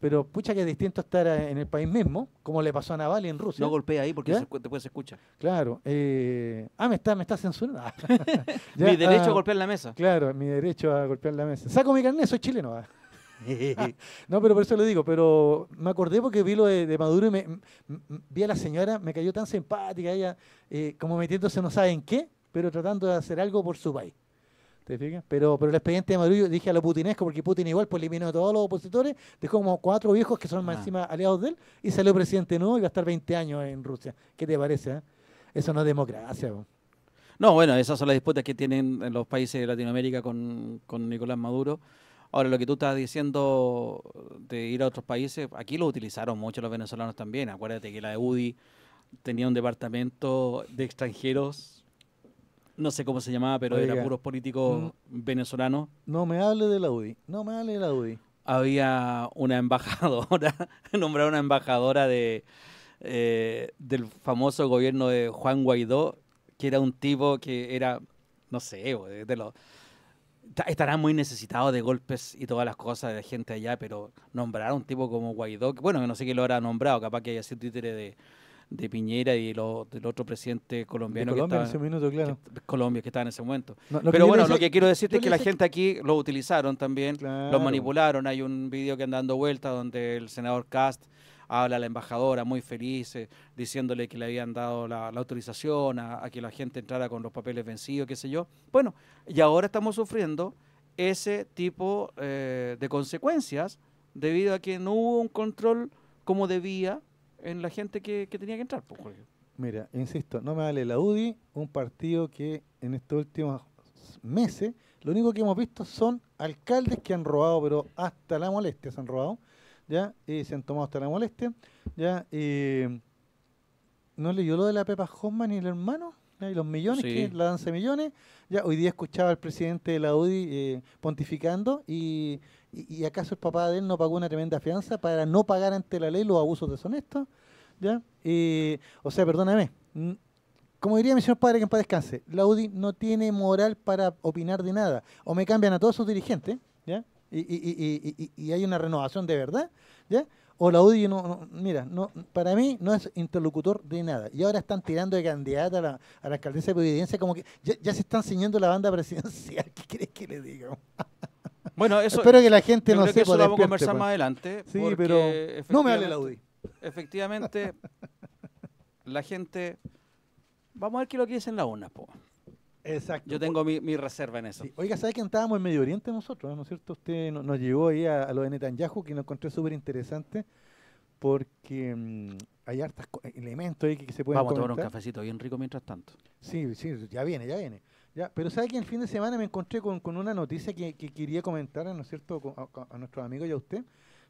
Pero pucha que es distinto estar eh, en el país mismo, como le pasó a Naval en Rusia. No golpea ahí porque después se escucha. Claro. Eh, ah, me está, me censurando. <laughs> <laughs> mi derecho a ah, golpear la mesa. Claro, mi derecho a golpear la mesa. Saco mi carnet, soy chileno. Ah. <laughs> no, pero por eso lo digo, pero me acordé porque vi lo de, Maduro y me, vi a la señora, me cayó tan simpática ella, eh, como metiéndose no sabe en qué, pero tratando de hacer algo por su país. ¿Te fijas? Pero, pero el expediente de Maduro, dije a lo putinesco, porque Putin igual pues, eliminó a todos los opositores, dejó como cuatro viejos que son más ah. encima aliados de él, y salió presidente nuevo y va a estar 20 años en Rusia. ¿Qué te parece? Eh? Eso no es democracia. No, bueno, esas son las disputas que tienen en los países de Latinoamérica con, Nicolás Maduro. Ahora, lo que tú estás diciendo de ir a otros países, aquí lo utilizaron mucho los venezolanos también. Acuérdate que la de UDI tenía un departamento de extranjeros no sé cómo se llamaba, pero eran puros políticos venezolanos. No me hable de la UDI, no me hable de la UDI. Había una embajadora, <laughs> nombraron una embajadora de, eh, del famoso gobierno de Juan Guaidó, que era un tipo que era, no sé, de los estará muy necesitado de golpes y todas las cosas de gente allá, pero nombrar a un tipo como Guaidó, que, bueno, no sé quién lo habrá nombrado, capaz que haya sido títere de, de Piñera y del otro presidente colombiano Colombia que estaba, en ese Colombia que estaba en ese momento. Pero bueno, lo que quiero decirte es que la gente aquí lo utilizaron también, lo manipularon. Hay un video que anda dando vuelta donde el senador Cast habla a la embajadora muy feliz, eh, diciéndole que le habían dado la, autorización a, que la gente entrara con los papeles vencidos, qué sé yo. Bueno, y ahora estamos sufriendo ese tipo eh, de consecuencias debido a que no hubo un control como debía en la gente que, tenía que entrar, pues, Mira, insisto, no me vale la UDI, un partido que en estos últimos meses lo único que hemos visto son alcaldes que han robado, pero hasta la molestia se han robado, ¿ya? Y se han tomado hasta la molestia, ¿ya? Y no leyó lo de la Pepa Hoffman y el hermano, y los millones, la danza millones, ¿ya? Hoy día escuchaba al presidente de la UDI eh, pontificando y ¿Y, acaso el papá de él no pagó una tremenda fianza para no pagar ante la ley los abusos deshonestos? ¿Ya? o sea, perdóname. Como diría mi señor padre, que en paz descanse, la UDI no tiene moral para opinar de nada. O me cambian a todos sus dirigentes, ¿ya? Y, y, y, y hay una renovación de verdad, ¿ya? O la UDI, no, mira, no, para mí no es interlocutor de nada. Y ahora están tirando de candidata a la, alcaldesa de Providencia, como que ya, se están ciñendo la banda presidencial. <laughs> ¿Qué crees que le diga? Bueno, eso. Espero que la gente no sepa. Eso lo vamos a conversar más adelante. Sí, pero. No me hable la Audi. Efectivamente, la gente. Vamos a ver qué es lo que dicen la una, Exacto. Yo tengo mi, reserva en eso. Oiga, ¿sabes que estábamos en Medio Oriente nosotros? Eh? ¿No es cierto? Usted nos llevó ahí a, lo de Netanyahu, que nos encontré súper interesante, porque mm, hay hartos elementos ahí que, se pueden Vamos a tomar un cafecito bien rico mientras tanto. Sí, sí, ya viene, ya viene pero sabe que el fin de semana me encontré con, una noticia que, quería comentar, ¿no es cierto?, a, a, nuestros amigos y a usted,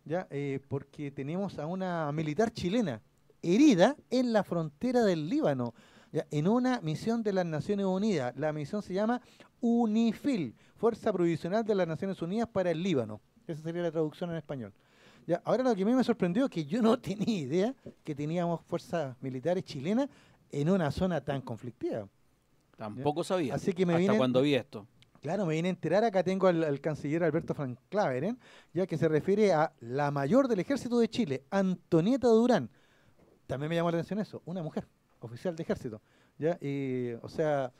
ya, eh, porque tenemos a una militar chilena herida en la frontera del Líbano, en una misión de las Naciones Unidas. La misión se llama UNIFIL, Fuerza Provisional de las Naciones Unidas para el Líbano. Esa sería la traducción en español. Ya, ahora lo que a mí me sorprendió es que yo no <laughs> tenía idea que teníamos fuerzas militares chilenas en una zona tan conflictiva. Tampoco sabía. Hasta cuando vi esto. Claro, me vine a enterar. Acá tengo al, canciller Alberto Frank ¿eh? ya que se refiere a la mayor del ejército de Chile, Antonieta Durán. También me llamó la atención eso, una mujer, oficial de ejército. ¿ya? o sea,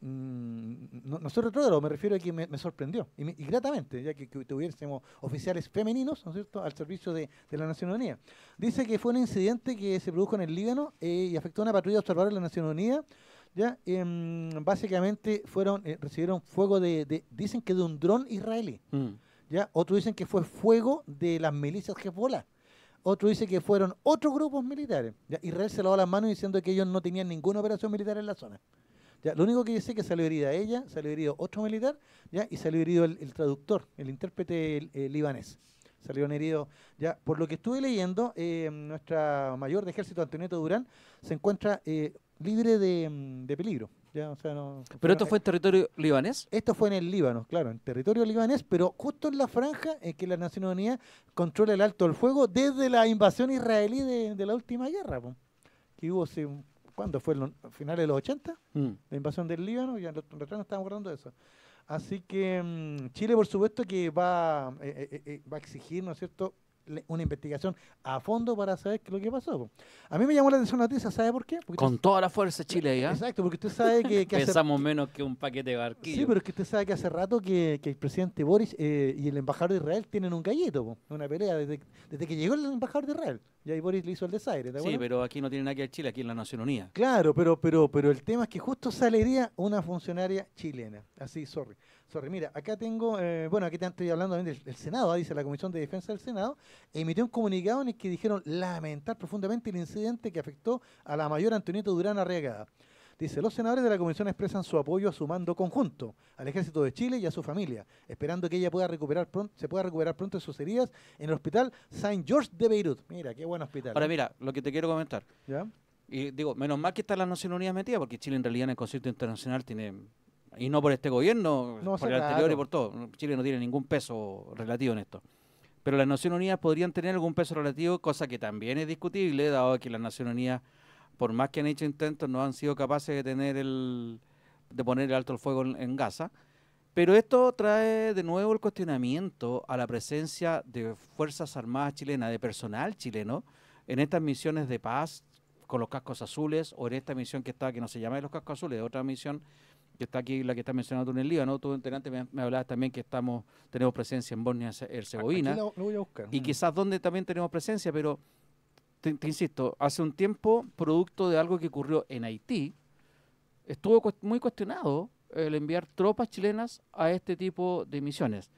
mm, no, no, soy retrógrado, me refiero a que me, sorprendió, y, gratamente, ya que, que, tuviésemos oficiales femeninos, ¿no es cierto?, al servicio de, la Nación Unida. Dice que fue un incidente que se produjo en el Líbano eh, y afectó a una patrulla observadora de la Nación Unida ¿ya? Em, básicamente fueron, eh, recibieron fuego de, dicen que de un dron israelí, mm. ¿ya? Otros dicen que fue fuego de las milicias Hezbollah. Otros dicen que fueron otros grupos militares. ¿ya? Israel se lavó las manos diciendo que ellos no tenían ninguna operación militar en la zona. ¿ya? Lo único que dice es que salió herida ella, salió herido otro militar ¿ya? y salió herido el, traductor, el intérprete el, libanés salieron heridos. Ya, por lo que estuve leyendo, em, nuestra mayor de ejército, Antonieta Durán, se encuentra eh, libre de, mm, peligro. ¿Pero esto fue en territorio libanés? Esto fue en el Líbano, claro, en territorio libanés, pero justo en la franja en que la nación Unida controla el alto el fuego desde la invasión israelí de, la última guerra, que hubo ¿cuándo fue? ¿A finales de los 80? Mm. La invasión del Líbano, ya nosotros no estábamos hablando de eso. Así que mm, Chile, por supuesto, que va, eh, eh, eh, va a exigir, ¿no es cierto?, una investigación a fondo para saber qué es lo que pasó. A mí me llamó la atención la noticia, ¿sabe por qué? Con toda la fuerza Chile, Exacto, porque usted sabe que... <laughs> Pensamos menos que un paquete de barquillos. Sí, pero es que usted sabe que hace rato que, el presidente Boris eh, y el embajador de Israel tienen un gallito, una pelea desde, que llegó el embajador de Israel. Y ahí Boris le hizo el desaire, Sí, pero aquí no tiene nada que ver Chile, aquí en la Nación Unida. Claro, pero, pero, pero el tema es que justo salería una funcionaria chilena. Así, sorry. Sorry, mira, acá tengo, eh, bueno, aquí te estoy hablando también del, Senado, ah, dice la Comisión de Defensa del Senado, emitió un comunicado en el que dijeron lamentar profundamente el incidente que afectó a la mayor Antonieta Durán Arriagada. Dice, los senadores de la comisión expresan su apoyo a su mando conjunto, al ejército de Chile y a su familia, esperando que ella pueda recuperar pronto, se pueda recuperar pronto de sus heridas en el hospital Saint George de Beirut. Mira, qué buen hospital. Ahora ¿eh? mira, lo que te quiero comentar. ¿Ya? Y digo, menos mal que está la Nación Unida metida, porque Chile en realidad en el concierto internacional tiene y no por este gobierno, por el anterior y por todo. Chile no tiene ningún peso relativo en esto. Pero las Naciones Unidas podrían tener algún peso relativo, cosa que también es discutible, dado que las Naciones Unidas, por más que han hecho intentos, no han sido capaces de tener el de poner el alto el fuego en, Gaza. Pero esto trae de nuevo el cuestionamiento a la presencia de Fuerzas Armadas chilenas, de personal chileno, en estas misiones de paz con los cascos azules o en esta misión que está, que no se llama de los cascos azules, de otra misión que está aquí, la que está mencionando tú en el Líbano. Tú enterante me, me, hablabas también que estamos tenemos presencia en Bosnia Herzegovina. lo voy a buscar. Y mm. quizás donde también tenemos presencia, pero te, insisto, hace un tiempo, producto de algo que ocurrió en Haití, estuvo muy cuestionado el enviar tropas chilenas a este tipo de misiones.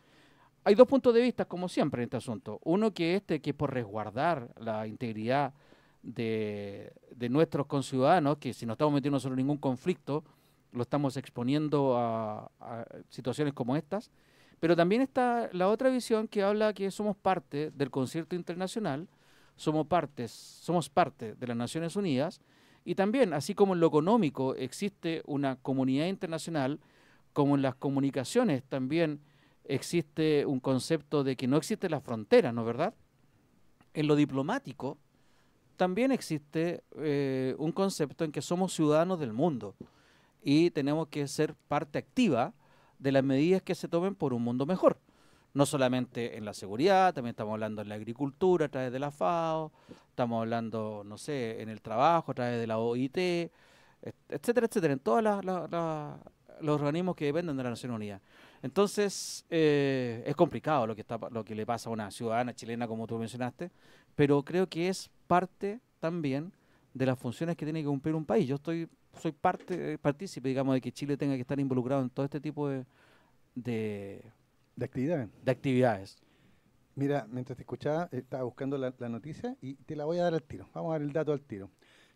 Hay dos puntos de vista, como siempre, en este asunto. Uno que este, que por resguardar la integridad de, de nuestros conciudadanos, que si no estamos metiendo en ningún conflicto, lo estamos exponiendo a, situaciones como estas. Pero también está la otra visión que habla que somos parte del concierto internacional, somos, partes, somos parte de las Naciones Unidas y también, así como en lo económico existe una comunidad internacional, como en las comunicaciones también existe un concepto de que no existe la frontera, ¿no es verdad? En lo diplomático también existe eh, un concepto en que somos ciudadanos del mundo y tenemos que ser parte activa de las medidas que se tomen por un mundo mejor. No solamente en la seguridad, también estamos hablando en la agricultura a través de la FAO, estamos hablando, no sé, en el trabajo a través de la OIT, etcétera, etcétera, en todos los organismos que dependen de la Nación Unida. Entonces, eh, es complicado lo que, está, lo que le pasa a una ciudadana chilena, como tú mencionaste, pero creo que es parte también de las funciones que tiene que cumplir un país. Yo estoy soy parte eh, partícipe, digamos, de que Chile tenga que estar involucrado en todo este tipo de, de, actividades. De actividades. Mira, mientras te escuchaba, eh, estaba buscando la, noticia y te la voy a dar al tiro. Vamos a dar el dato al tiro.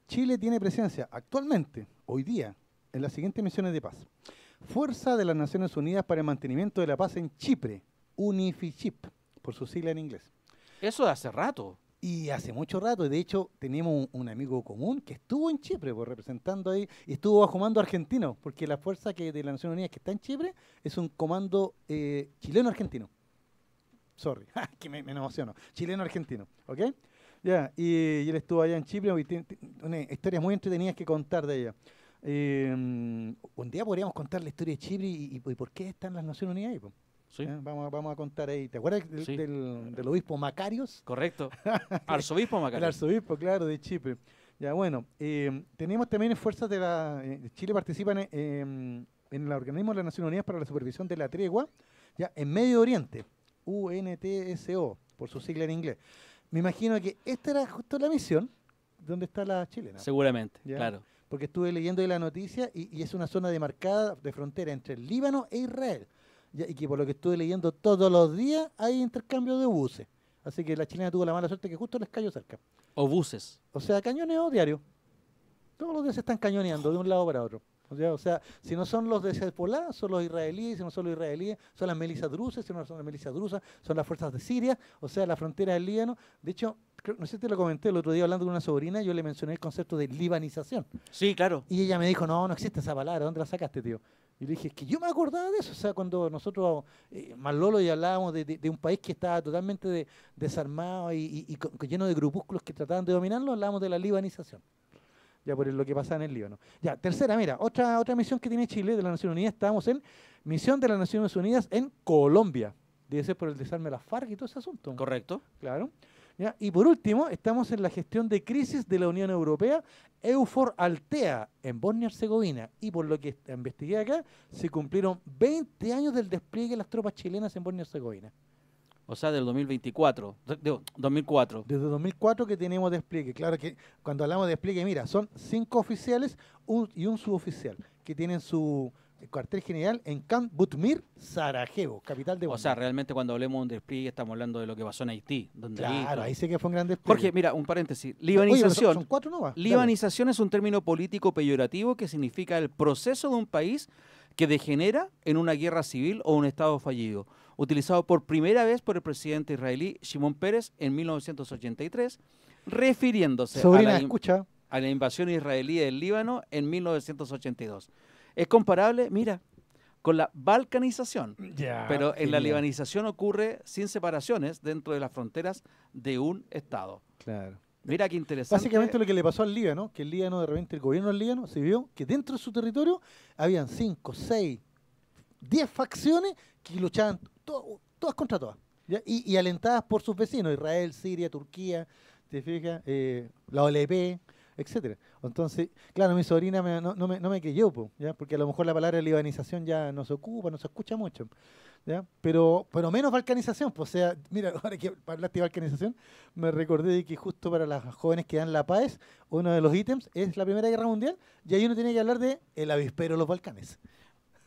Chile tiene presencia actualmente, hoy día, en las siguientes misiones de paz. Fuerza de las Naciones Unidas para el Mantenimiento de la Paz en Chipre, UNIFICHIP, por su sigla en inglés. Eso de hace rato. Y hace mucho rato, de hecho, tenemos un, amigo común que estuvo en Chipre, pues, representando ahí, y estuvo bajo mando argentino, porque la fuerza que de la Nación Unida que está en Chipre es un comando eh, chileno-argentino. Sorry, <laughs> que me, emociono. Chileno-argentino, ¿ok? Ya, y, él estuvo allá en Chipre, historias muy entretenidas que contar de ella. Eh, un día podríamos contar la historia de Chipre y, y por qué están las Naciones Unidas ahí, pues. Eh, vamos, vamos a contar ahí. ¿Te acuerdas del, obispo Macarios? Correcto. <laughs> arzobispo Macarios. El arzobispo, claro, de Chipre. Ya, bueno. Eh, tenemos también fuerzas de la... Eh, Chile participa en, el organismo de las Naciones Unidas para la supervisión de la tregua, ya, en Medio Oriente, UNTSO, por su sigla en inglés. Me imagino que esta era justo la misión donde está la chilena. Seguramente, claro. Porque estuve leyendo de la noticia y, y es una zona demarcada de frontera entre el Líbano e Israel y que por lo que estuve leyendo todos los días hay intercambio de buses. Así que la chilena tuvo la mala suerte que justo les cayó cerca. O buses. O sea, cañoneo diario. Todos los días se están cañoneando de un lado para otro. O sea, o sea si no son los de Hezbollah, son los israelíes, si no son los israelíes, son las milicias drusas, si no son las milicias drusas, son las fuerzas de Siria, o sea, la frontera del Líbano. De hecho, no sé si te lo comenté el otro día hablando con una sobrina, yo le mencioné el concepto de libanización. Sí, claro. Y ella me dijo, no, no existe esa palabra, ¿dónde la sacaste, tío? Y le dije, es que yo me acordaba de eso. O sea, cuando nosotros, eh, Malolo, y hablábamos de, un país que estaba totalmente desarmado y, lleno de grupúsculos que trataban de dominarlo, hablábamos de la libanización. Ya por lo que pasaba en el Líbano. Ya, tercera, mira, otra, otra misión que tiene Chile de las Naciones Unidas, estábamos en misión de las Naciones Unidas en Colombia. Debe ser por el desarme de las FARC y todo ese asunto. Correcto. Claro. Y por último, estamos en la gestión de crisis de la Unión Europea, EUFOR Altea, en Bosnia-Herzegovina. Y por lo que investigué acá, se cumplieron 20 años del despliegue de las tropas chilenas en Bosnia-Herzegovina. O sea, del 2024, 2004. Desde 2004 que tenemos despliegue. Claro que cuando hablamos de despliegue, mira, son cinco oficiales y un suboficial que tienen su, eh, cuartel general en Camp Butmir, Sarajevo, capital de Bosnia. O sea, realmente cuando hablemos de un despliegue estamos hablando de lo que pasó en Haití. Donde claro, ahí, sí que fue un gran despliegue. Jorge, mira, un paréntesis. Libanización. Libanización es un término político peyorativo que significa el proceso de un país que degenera en una guerra civil o un Estado fallido, utilizado por primera vez por el presidente israelí Shimon Peres en 1983, refiriéndose la a la invasión israelí del Líbano en 1982. Es comparable, mira, con la balcanización. pero en la libanización ocurre sin separaciones dentro de las fronteras de un Estado. Claro. Mira qué interesante. Básicamente lo que le pasó al Líbano, que el Líbano, de repente el gobierno del Líbano se vio que dentro de su territorio habían cinco, seis, 10 facciones que luchaban todas contra todas. Y, alentadas por sus vecinos, Israel, Siria, Turquía, te fijas, eh, la OLP etcétera. Entonces, claro, mi sobrina no, me, no, me, creyó, ¿ya? porque a lo mejor la palabra libanización ya no se ocupa, no se escucha mucho. ¿ya? Pero, pero menos balcanización, pues, o sea, mira, <laughs> ahora que hablaste de balcanización, me recordé de que justo para las jóvenes que dan la paz, uno de los ítems es la Primera Guerra Mundial, y ahí uno tiene que hablar de el avispero de los Balcanes.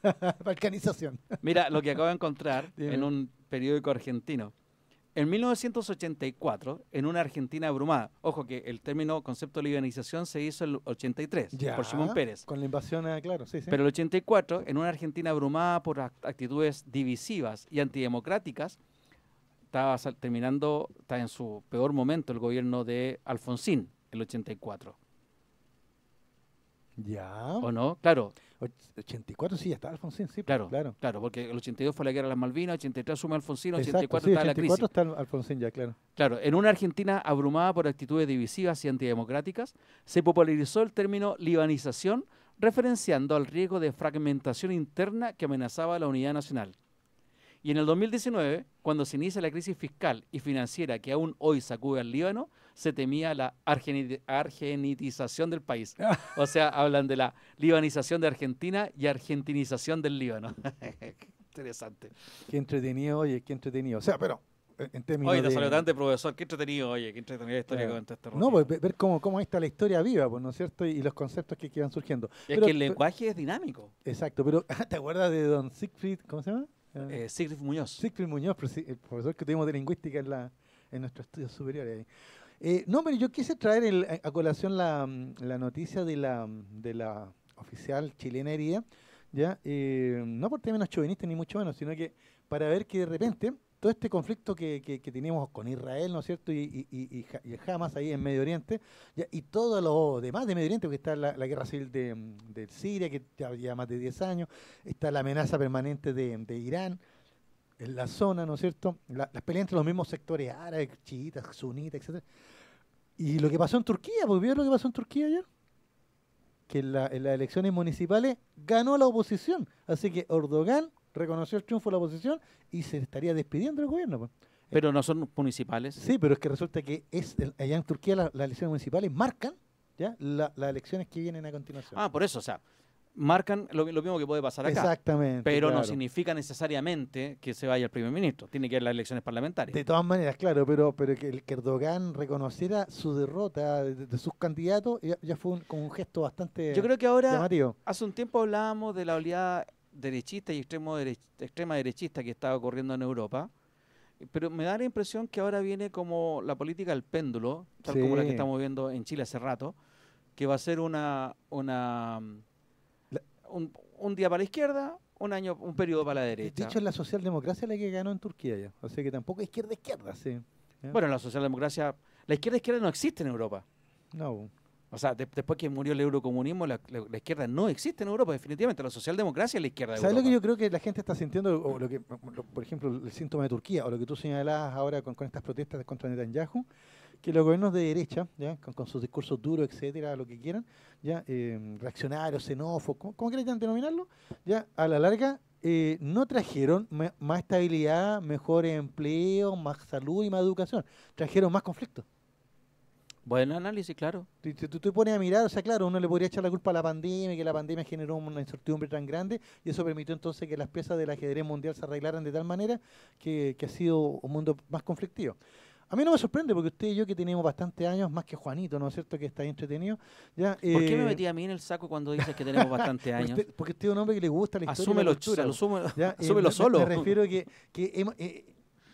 <laughs> balcanización. Mira, lo que acabo de encontrar <laughs> en un periódico argentino. En 1984, en una Argentina abrumada, ojo que el término concepto de libanización se hizo en el 83 por Simón Pérez. Con la invasión, ah, claro, sí, sí. Pero el 84, en una Argentina abrumada por actitudes divisivas y antidemocráticas, estaba terminando, está en su peor momento el gobierno de Alfonsín, el 84. Ya. ¿O no? Claro. 84 sí, ya está Alfonsín, sí. Pues, claro, claro. porque el 82 fue la guerra de las Malvinas, 83 suma Alfonsín, 84 está la crisis. está Alfonsín ya, claro. Claro, en una Argentina abrumada por actitudes divisivas y antidemocráticas, se popularizó el término libanización, referenciando al riesgo de fragmentación interna que amenazaba la unidad nacional. Y en el 2019, cuando se inicia la crisis fiscal y financiera que aún hoy sacude al Líbano, se temía la argenitización del país. <laughs> O sea, hablan de la libanización de Argentina y argentinización del Líbano. <laughs> Interesante. Qué entretenido, oye, qué entretenido. O sea, pero eh, en términos Oye, te salió profesor, qué entretenido, oye, qué entretenido la historia eh, este No, pues ver cómo, cómo está la historia viva, pues, ¿no es cierto? Y, los conceptos que, iban surgiendo. es que el lenguaje es dinámico. Exacto, pero <laughs> ¿te acuerdas de don Siegfried, cómo se llama? Eh, eh Siegfried Muñoz. Siegfried Muñoz, el profesor que tuvimos de lingüística en, la, en nuestros estudios superiores. Eh, no, pero yo quise traer eh, a colación la, mm, noticia mm, de la, oficial chilena herida, ¿ya? Eh, no por términos chauvinistas ni mucho menos, sino que para ver que de repente todo este conflicto que, que, que teníamos con Israel, ¿no es cierto? Y, y, y, Hamas ahí en Medio Oriente, y todo lo demás de Medio Oriente, porque está la, guerra civil mm, de, Siria, que ya lleva más de 10 años, está la amenaza permanente de, de Irán, en la zona, ¿no es cierto? La, las peleas entre los mismos sectores árabes, chiitas, sunitas, etc. Y lo que pasó en Turquía, porque vieron lo que pasó en Turquía ayer? Que en, las elecciones municipales ganó la oposición. Así que Erdogan reconoció el triunfo de la oposición y se estaría despidiendo del gobierno. Pues. Pero no son municipales. Sí, pero es que resulta que es allá en Turquía las elecciones municipales marcan ya las elecciones que vienen a continuación. Ah, por eso, o sea, marcan lo, mismo que puede pasar acá. Exactamente. Pero no significa necesariamente que se vaya el primer ministro. Tiene que ir las elecciones parlamentarias. De todas maneras, claro, pero, pero que el Erdogan reconociera su derrota de, sus candidatos ya, fue un, como un gesto bastante. Yo creo que ahora, hace un tiempo hablábamos de la oleada derechista y extremo extrema derechista que estaba ocurriendo en Europa. Pero me da la impresión que ahora viene como la política del péndulo, tal como la que estamos viendo en Chile hace rato, que va a ser una, una un, día para la izquierda, un año, un periodo para la derecha. Dicho, la socialdemocracia la que ganó en Turquía ya. O sea que tampoco izquierda izquierda, sí. Bueno, la socialdemocracia, la izquierda izquierda no existe en Europa. No. O sea, después que murió el eurocomunismo, la, izquierda no existe en Europa, definitivamente. La socialdemocracia es la izquierda. ¿Sabes lo que yo creo que la gente está sintiendo? lo que, por ejemplo, el síntoma de Turquía, o lo que tú señalabas ahora con, con estas protestas contra Netanyahu, que los gobiernos de derecha, ¿ya? Con, sus discursos duros, etcétera, lo que quieran, ¿ya? Eh, em, reaccionarios, xenófobos, como, como quieran denominarlo, ¿ya? A la larga eh, no trajeron más estabilidad, mejor empleo, más salud y más educación. Trajeron más conflicto. Buen análisis, claro. Tú, tú, te pones a mirar, o sea, claro, uno le podría echar la culpa a la pandemia, que la pandemia generó una incertidumbre tan grande, y eso permitió entonces que las piezas del ajedrez mundial se arreglaran de tal manera que, que ha sido un mundo más conflictivo. A mí no me sorprende porque usted y yo que tenemos bastantes años, más que Juanito, ¿no es cierto? Que está entretenido. ¿Por qué me eh, metí a mí en el saco cuando dices que tenemos bastantes <laughs> años? porque, usted, es un hombre que le gusta la historia. Asúmelo, asúmelo, solo. Me, refiero que, que eh,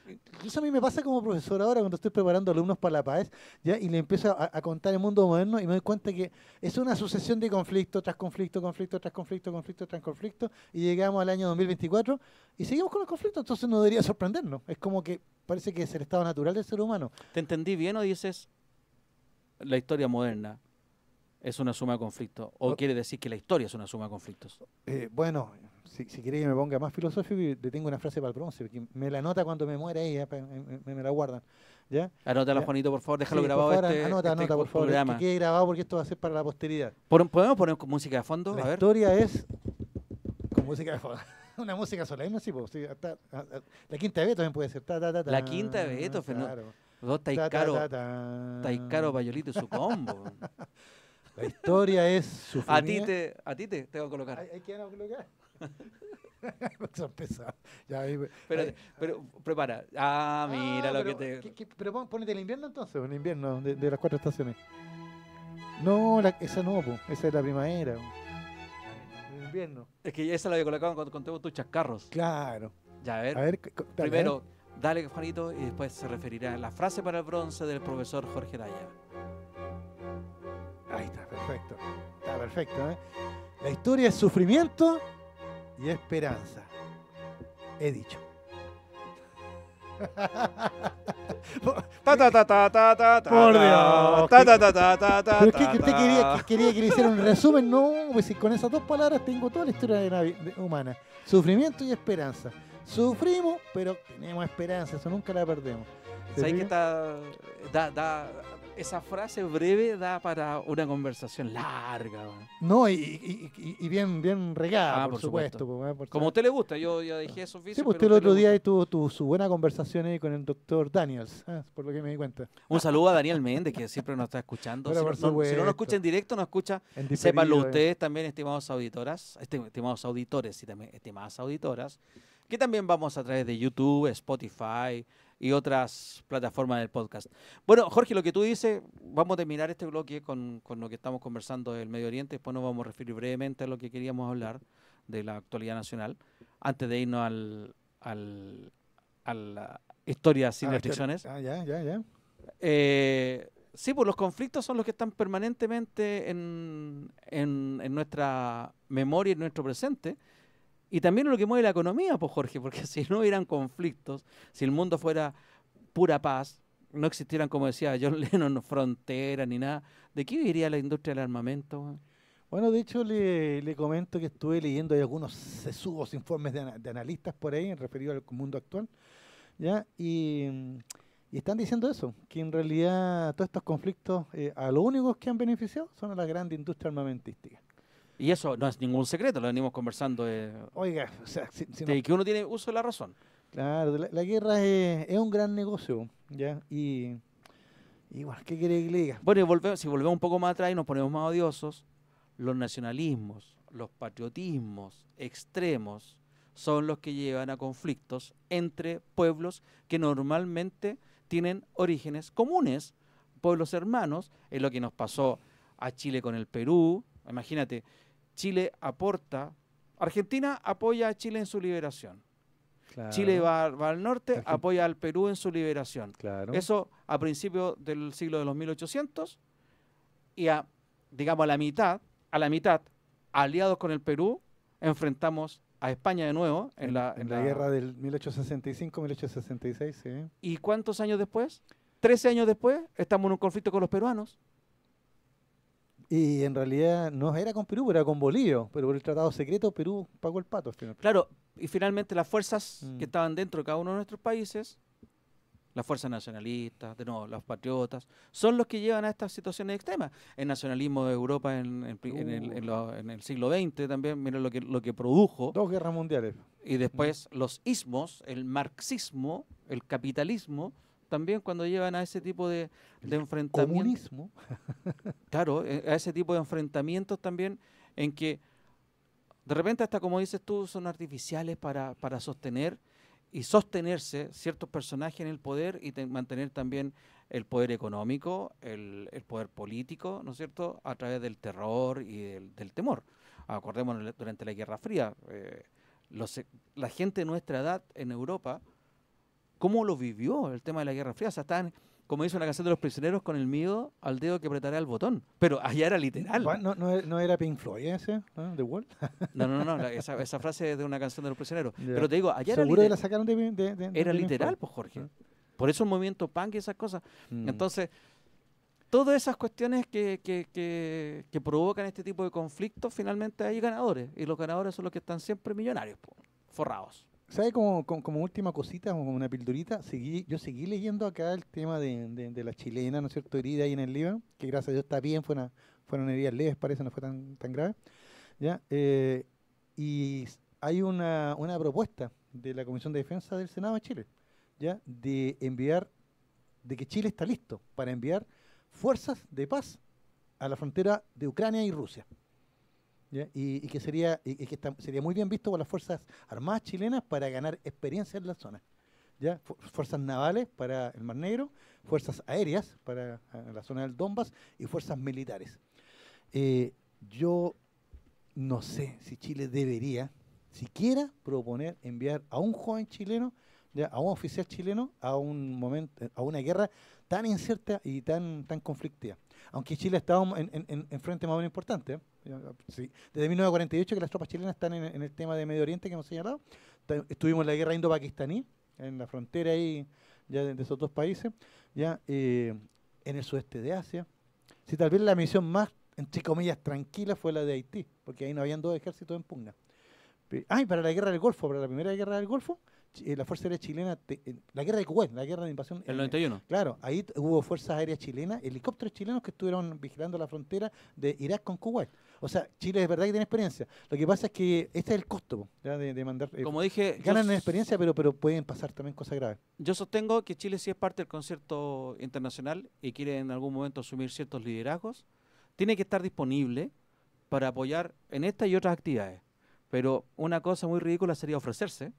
Incluso a mí me pasa como profesor ahora cuando estoy preparando alumnos para la paz ¿ya? y le empiezo a, contar el mundo moderno y me doy cuenta que es una sucesión de conflictos, tras conflicto, conflicto tras conflicto, conflicto tras conflicto y llegamos al año 2024 y seguimos con los conflictos, entonces no debería sorprendernos. Es como que parece que es el estado natural del ser humano. ¿Te entendí bien o dices la historia moderna? es una suma de conflictos? ¿O, quiere decir que la historia es una suma de conflictos? Eh, bueno, si, si quiere que me ponga más filosófico, te tengo una frase para el bronce, porque me la anota cuando me muera ella, me, me, la guardan. ¿ya? Anótala, Juanito, por favor, déjalo grabado. Este, anota, este anota, por favor, que quede grabado porque esto va a ser para la posteridad. ¿Podemos poner música de fondo? La historia es con música de fondo <laughs> una música solemne, sí, pues. Sí, la quinta de también puede ser. la quinta de Beethoven. Claro. Vos estáis Taikaro, Estáis caro, su combo. <laughs> la historia es su A ti te, a ti te, tengo que colocar. ¿Hay, que colocar? <laughs> ya, pero, prepara. Ah, ah mira lo que te. pero ponete el invierno entonces, el invierno de, las cuatro estaciones. No, esa no, esa es la primavera. invierno. Es que esa la había colocado cuando vos tus chascarros. Claro. Ya, a ver. primero, dale, Juanito, y después se referirá a la frase para el bronce del profesor Jorge Daya. Ahí está, perfecto. Está perfecto, ¿eh? La historia es sufrimiento y esperanza. He dicho. <laughs> ta Por Dios. Ta Pero es que, usted quería, que quería le hiciera un resumen, no, pues si con esas dos palabras tengo toda la historia de, humana, sufrimiento y esperanza. Sufrimos, pero tenemos esperanza, eso nunca la perdemos. ¿Sabes que está da, da esa frase breve da para una conversación larga. No, y, bien, bien regada, ah, por, supuesto. Pues, Como a usted le gusta, yo ya dije eso. Pues, usted el otro día tuvo su buena conversación con el doctor Daniels, ah, por lo que me di cuenta. Un saludo a Daniel Méndez, que siempre nos está escuchando. si, no, nos escucha en directo, nos escucha. Sépanlo eh. ustedes también, estimados auditoras, este, estimados auditores y también estimadas auditoras, que también vamos a través de YouTube, Spotify, y otras plataformas del podcast. Bueno, Jorge, lo que tú dices, vamos a terminar este bloque con, lo que estamos conversando del Medio Oriente, después nos vamos a referir brevemente a lo que queríamos hablar de la actualidad nacional, antes de irnos al, al, a la historia sin ah, restricciones. Ah, ya, ya, ya. Eh, sí, pues los conflictos son los que están permanentemente en, en nuestra memoria y en nuestro presente y también lo que mueve la economía, pues Jorge, porque <laughs> si no hubieran conflictos, si el mundo fuera pura paz, no existieran, como decía John <laughs> Lennon, fronteras ni nada, ¿de qué viviría la industria del armamento? Bueno, de hecho le, comento que estuve leyendo algunos sesudos informes de, analistas por ahí, referido al mundo actual, ¿ya? Y, están diciendo eso, que en realidad todos estos conflictos eh, a los únicos que han beneficiado son a la gran industria armamentística. Y eso no es ningún secreto, lo venimos conversando. Eh, Oiga, de que uno tiene uso de la razón. Claro, la, guerra es, un gran negocio, ¿ya? Y igual, ¿qué quiere que le diga? Bueno, si volvemos un poco más atrás y nos ponemos más odiosos, los nacionalismos, los patriotismos extremos son los que llevan a conflictos entre pueblos que normalmente tienen orígenes comunes, pueblos hermanos, es lo que nos pasó a Chile con el Perú, imagínate, Chile aporta, Argentina apoya a Chile en su liberación. Chile va, al norte, apoya al Perú en su liberación. Eso a principios del siglo de los 1800 y a, digamos, a la mitad, a la mitad, aliados con el Perú, enfrentamos a España de nuevo en, la, guerra del 1865-1866. ¿eh? ¿Y cuántos años después? Trece años después estamos en un conflicto con los peruanos. Y en realidad no era con Perú, era con Bolivia, pero por el tratado secreto Perú pagó el pato. Claro, y finalmente las fuerzas mm. que estaban dentro de cada uno de nuestros países, las fuerzas nacionalistas, de nuevo, los patriotas, son los que llevan a estas situaciones extremas. El nacionalismo de Europa en, en, uh. el, siglo XX también, miren lo que, lo que produjo. Dos guerras mundiales. Y después los ismos, el marxismo, el capitalismo, también cuando llevan a ese tipo de, de enfrentamientos. Comunismo. <laughs> claro, eh, a ese tipo de enfrentamientos también en que de repente hasta como dices tú son artificiales para, sostener y sostenerse ciertos personajes en el poder y mantener también el poder económico, el, poder político, ¿no es cierto?, a través del terror y del, temor. Acordémonos durante la Guerra Fría, eh, e, la gente de nuestra edad en Europa cómo lo vivió el tema de la Guerra Fría. O sea, como dice la canción de los prisioneros, con el miedo al dedo que apretará el botón. Pero allá era literal. ¿No, era Pink Floyd ese? ¿No? ¿The Wall? <laughs> no, no, no, esa, frase es de una canción de los prisioneros. Pero te digo, allá era literal. la sacaron de, Era literal, pues, Jorge. Por eso el movimiento punk y esas cosas. Mm. Entonces, todas esas cuestiones que, provocan este tipo de conflictos, finalmente hay ganadores. Y los ganadores son los que están siempre millonarios, forrados. ¿Sabe como, última cosita, como una pildurita, yo seguí leyendo acá el tema de, la chilena, ¿no es cierto?, herida ahí en el Líbano, que gracias a Dios está bien, fueron heridas leves, parece, no fue tan, tan grave. ¿ya? Eh, y hay una, propuesta de la Comisión de Defensa del Senado de Chile, ¿ya? de enviar, de que Chile está listo para enviar fuerzas de paz a la frontera de Ucrania y Rusia. Y, que, sería, y, que sería muy bien visto por las Fuerzas Armadas chilenas para ganar experiencia en la zona. ¿ya? Fuerzas navales para el Mar Negro, fuerzas aéreas para ah, la zona del Donbass y fuerzas militares. Eh, yo no sé si Chile debería siquiera proponer enviar a un joven chileno, a un oficial chileno, a un momento, eh, a una guerra tan incierta y tan, tan conflictiva. Aunque Chile está en, en, frente más o menos importante. ¿eh? Desde 1948 que las tropas chilenas están en, el tema de Medio Oriente que hemos señalado. Estuvimos en la guerra indo-pakistaní, en la frontera ahí ya de, esos dos países, ya eh, en el sudeste de Asia. Si tal vez la misión más, entre comillas, tranquila fue la de Haití, porque ahí no habían dos ejércitos en Punga Ay, y para la guerra del Golfo, para la primera guerra del Golfo, eh, la Fuerza Aérea Chilena, eh, la guerra de Kuwait, la guerra de invasión. El 91. claro, ahí hubo Fuerzas Aéreas Chilenas, helicópteros chilenos que estuvieron vigilando la frontera de Irak con Kuwait. O sea, Chile es verdad que tiene experiencia. Lo que pasa es que este es el costo De, mandar. Eh, Como dije. Ganan en experiencia, pero, pero pueden pasar también cosas graves. Yo sostengo que Chile si es parte del concierto internacional y quiere en algún momento asumir ciertos liderazgos. Tiene que estar disponible para apoyar en estas y otras actividades. Pero una cosa muy ridícula sería ofrecerse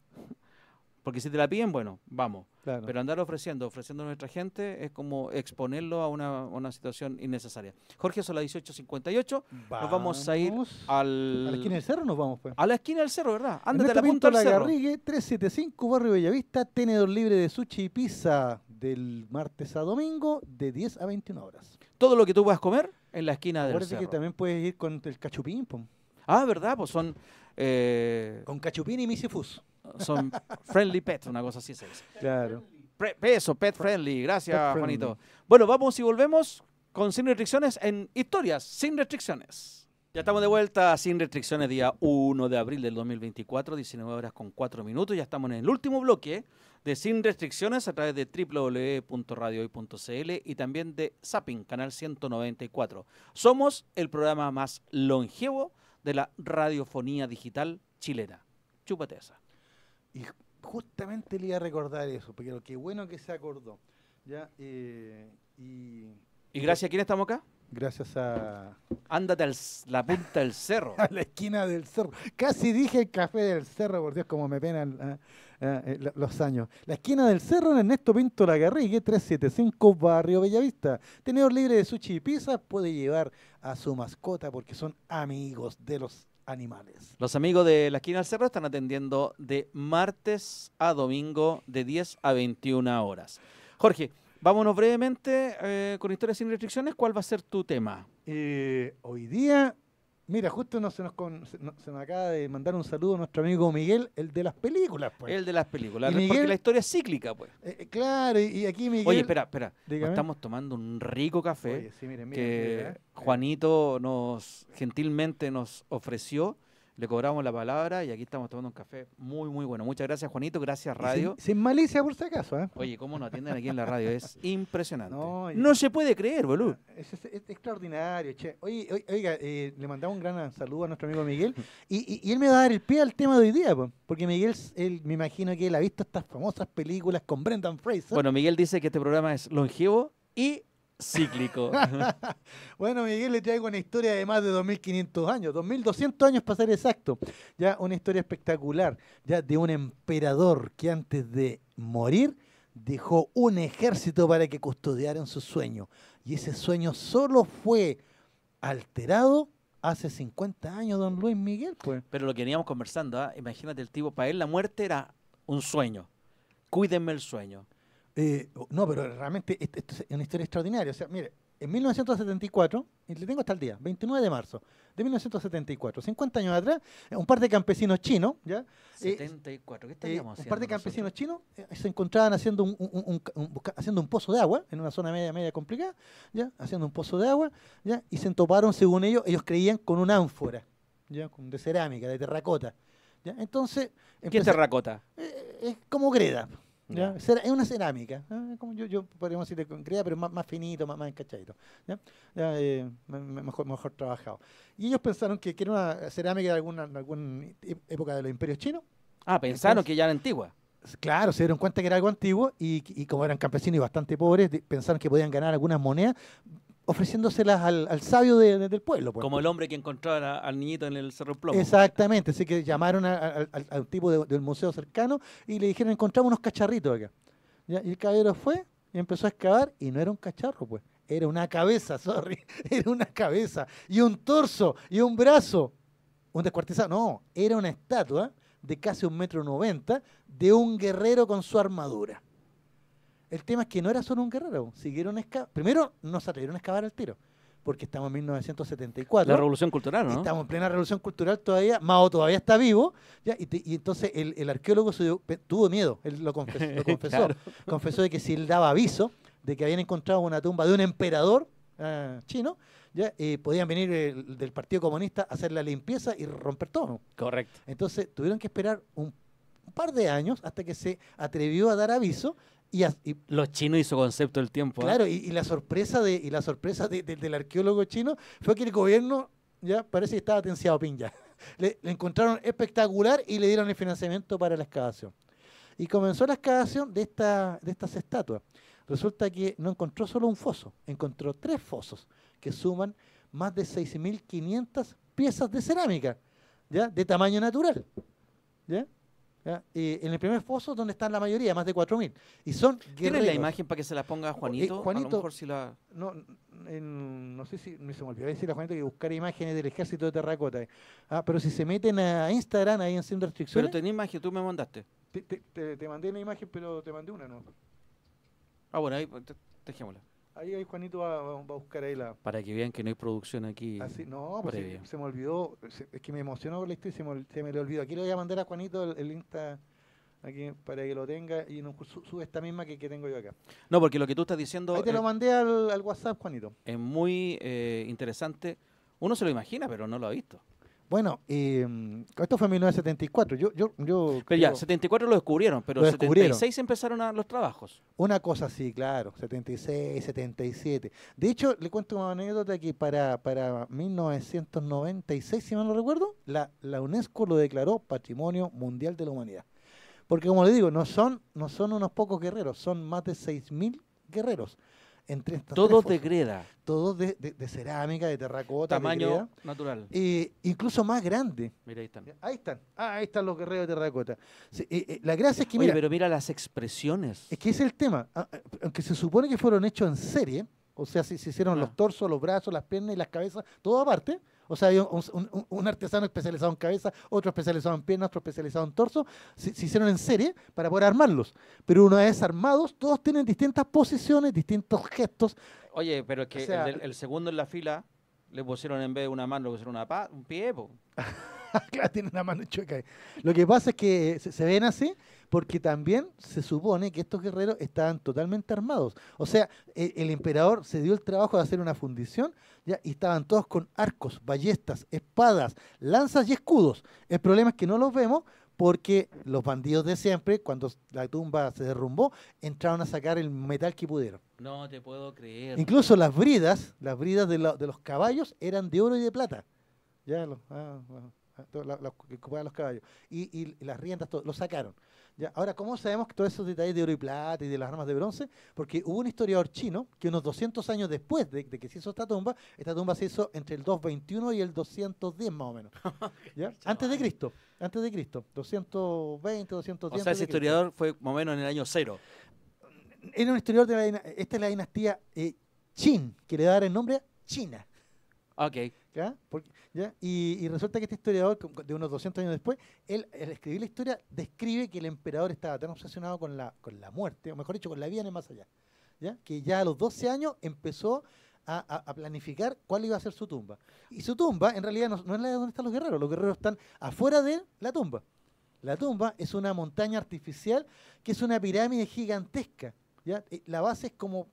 porque si te la piden, bueno, vamos. Pero andar ofreciendo, ofreciendo a nuestra gente, es como exponerlo a una, situación innecesaria. Jorge, son las 18.58. Nos vamos a ir al... A la esquina del cerro nos vamos, pues. A la esquina del cerro, ¿verdad? Ándate a la punta del la cerro. Garrigue, 375, Barrio Bellavista, tenedor libre de sushi y pizza del martes a domingo de 10 a 21 horas. Todo lo que tú puedas a comer en la esquina del cerro. Parece que también puedes ir con el cachupín, pues. Ah, ¿verdad? Pues son... Eh, con cachupín y misifus son friendly pet, una cosa así se dice. Claro. peso, pet friendly. Gracias, Juanito. Bueno, vamos y volvemos con Sin Restricciones en Historias Sin Restricciones. Ya estamos de vuelta Sin Restricciones, día 1 de abril del 2024, 19 horas con 4 minutos. Ya estamos en el último bloque de Sin Restricciones a través de www.radiohoy.cl y también de Zapping, canal 194. Somos el programa más longevo de la radiofonía digital chilena. Chúpate esa. Y justamente le iba a recordar eso, porque lo que bueno que se acordó. ¿ya? Eh, y, gracias a quién estamos acá? Gracias a. Ándate a la punta del cerro. <laughs> a la esquina del cerro. Casi dije el café del cerro, por Dios, como me penan ah, ah, eh, los años. La esquina del cerro en Ernesto Pinto Lagarrigue, 375 Barrio Bellavista. Tenedor libre de sushi y pizza puede llevar a su mascota porque son amigos de los los amigos de la esquina del cerro están atendiendo de martes a domingo de 10 a 21 horas. Jorge, vámonos brevemente eh, con historias sin restricciones. ¿Cuál va a ser tu tema? Eh, hoy día Mira, justo no, se, nos se, acaba de mandar un saludo a nuestro amigo Miguel, el de las películas, pues. El de las películas, porque la historia es cíclica, pues. Eh, eh, claro, y aquí Miguel... Oye, espera, espera, estamos tomando un rico café que eh. Juanito nos gentilmente nos ofreció le cobramos la palabra y aquí estamos tomando un café muy, muy bueno. Muchas gracias, Juanito. Gracias, radio. Sin, malicia, por si acaso. ¿eh? Oye, cómo nos atienden aquí en la radio. Es <laughs> impresionante. No, se puede creer, boludo. Ah, es, extraordinario, che. Oye, oiga, eh, le mandamos un gran saludo a nuestro amigo Miguel. Y, él me va a dar el pie al tema de hoy día, porque Miguel, él, me imagino que él ha visto estas famosas películas con Brendan Fraser. Bueno, Miguel dice que este programa es longevo y cíclico. <laughs> bueno, Miguel, le traigo una historia de más de 2.500 años, 2.200 años para ser exacto. Ya una historia espectacular, ya de un emperador que antes de morir dejó un ejército para que custodiaran su sueño. Y ese sueño solo fue alterado hace 50 años, don Luis Miguel. Pues. Pero lo que veníamos conversando, ¿ah? imagínate el tipo, para él la muerte era un sueño. Cuídenme el sueño. Eh, no, pero realmente este, esto es una historia extraordinaria. O sea, mire, en 1974, y le tengo hasta el día, 29 de marzo de 1974, 50 años atrás, eh, un par de campesinos chinos, ¿ya? 74, eh, ¿qué estaríamos haciendo, Un par de campesinos chinos se encontraban haciendo un, pozo de agua en una zona media, media complicada, ¿ya? Haciendo un pozo de agua, ¿ya? Y se entoparon, según ellos, ellos creían con una ánfora, ¿ya? De cerámica, de terracota. ¿ya? Entonces. ¿Qué es terracota? es como greda, es una cerámica, como yo, podríamos decir de concreta, pero más, más, finito, más, encachadito, eh, mejor, mejor trabajado. Y ellos pensaron que, era una cerámica de alguna, e, época de los imperios chinos. Ah, pensaron que ya era antigua. Claro, se dieron cuenta que era algo antiguo y, y como eran campesinos y bastante pobres, pensaron que podían ganar algunas monedas ofreciéndoselas al, sabio del pueblo. Pues, Como pues. el hombre que encontró al niñito en el Cerro Plomo. Pues. Exactamente, así que llamaron al tipo del museo cercano y le dijeron, encontramos unos cacharritos acá. Y el caballero fue y empezó a excavar y no era un cacharro, pues. Era una cabeza, <laughs> sorry. Era una cabeza. Y un torso. Y un brazo. Un descuartizado. No, era una estatua de casi un metro noventa de un guerrero con su armadura. El tema es que no era solo un guerrero. Siguieron Primero, nos atrevieron a excavar el tiro, porque estamos en 1974. La revolución cultural, ¿no? Estamos en plena revolución cultural todavía. Mao todavía está vivo. Y, entonces el, arqueólogo tuvo miedo. Él lo, <laughs> confesó. Confesó de que si él daba aviso de que habían encontrado una tumba de un emperador eh, chino, ¿ya? Eh, podían venir eh, del Partido Comunista a hacer la limpieza y romper todo. Correcto. Entonces tuvieron que esperar un un par de años hasta que se atrevió a dar aviso y, los chinos hizo concepto del tiempo. ¿ah? Claro, y, la sorpresa de la sorpresa del arqueólogo chino fue que el gobierno ya parece que estaba atenciado pinja. <laughs> Le, le, encontraron espectacular y le dieron el financiamiento para la excavación. Y comenzó la excavación de, esta, de estas estatuas. Resulta que no encontró solo un foso, encontró tres fosos que suman más de 6.500 piezas de cerámica, ¿ya? De tamaño natural, ¿ya? ¿Ya? en el primer foso donde están la mayoría, más de 4.000. Y son ¿Tienes la imagen para que se la ponga Juanito? Oh, eh, Juanito a si la... No, no sé si me se me olvidó decir a Juanito que buscar imágenes del ejército de terracota. Ah, pero si se meten a Instagram ahí en Sin Restricciones... Pero tenés imagen, tú me mandaste. Te, mandé una imagen, pero te mandé una, ¿no? Ah, bueno, ahí dejémosla. Ahí, Juanito va, a buscar ahí la... Para que vean que no hay producción aquí. Así, ah, no, pues se, me olvidó, es que me emocionó con la historia y se me, se me lo olvidó. Aquí le voy a mandar a Juanito el, Insta aquí para que lo tenga y sube esta misma que, que, tengo yo acá. No, porque lo que tú estás diciendo... Ahí te lo mandé al, WhatsApp, Juanito. Es muy eh, interesante. Uno se lo imagina, pero no lo ha visto. Bueno, em, esto fue en 1974. Yo, yo, yo pero ya, 74 lo descubrieron, pero en 76 empezaron a, los trabajos. Una cosa sí, claro, 76, 77. De hecho, le cuento una anécdota que para, para 1996, si mal no recuerdo, la, la UNESCO lo declaró Patrimonio Mundial de la Humanidad. Porque como le digo, no son, no son unos pocos guerreros, son más de 6.000 guerreros. Todos de greda. Todos de, cerámica, de terracota. Tamaño natural. incluso más grande. Mira, ahí están. Ahí están. Ah, ahí están los guerreros de terracota. Eh, eh, la gracia es que. mira, pero mira las expresiones. Es que es el tema. Ah, ah, aunque se supone que fueron hechos en serie, o sea, si se hicieron los torsos, los brazos, las piernas y las cabezas, todo aparte. O sea, un, un, artesano especializado en cabeza, otro especializado en piernas, otro especializado en torso, se, hicieron en serie para poder armarlos. Pero una vez armados, todos tienen distintas posiciones, distintos gestos. Oye, pero es que el, segundo en la fila le pusieron en vez de una mano, le pusieron una pa, un pie, <laughs> <laughs> claro, tiene una mano chueca. Lo que pasa es que eh, se, ven así porque también se supone que estos guerreros estaban totalmente armados. O sea, e, el, emperador se dio el trabajo de hacer una fundición ¿ya? y estaban todos con arcos, ballestas, espadas, lanzas y escudos. El problema es que no los vemos porque los bandidos de siempre, cuando la tumba se derrumbó, entraron a sacar el metal que pudieron. No te puedo creer. Incluso las bridas, las bridas de, los caballos eran de oro y de plata. Ya lo, ah, que ocupaban los caballos, y, las riendas, lo sacaron. ¿ya? Ahora, ¿cómo sabemos todos esos detalles de oro y plata y de las armas de bronce? Porque hubo un historiador chino que unos 200 años después de, que se hizo esta tumba, esta tumba se hizo entre el 221 y el 210 más o menos. <laughs> antes de Cristo, antes de Cristo, 220, 210. O sea, ese historiador fue más o menos en el año cero. Era un historiador de la, esta es la dinastía eh, Qin, que le da el nombre a China. Ok. ¿Ya? Y, resulta que este historiador, de unos 200 años después, él, al escribir la historia, describe que el emperador estaba tan obsesionado con la, con la muerte, o mejor dicho, con la vida en el más allá, ¿ya? que ya a los 12 años empezó a, planificar cuál iba a ser su tumba. Y su tumba, en realidad, no, es la de donde están los guerreros, los guerreros están afuera de la tumba. La tumba es una montaña artificial que es una pirámide gigantesca. ¿ya? Eh, la base es como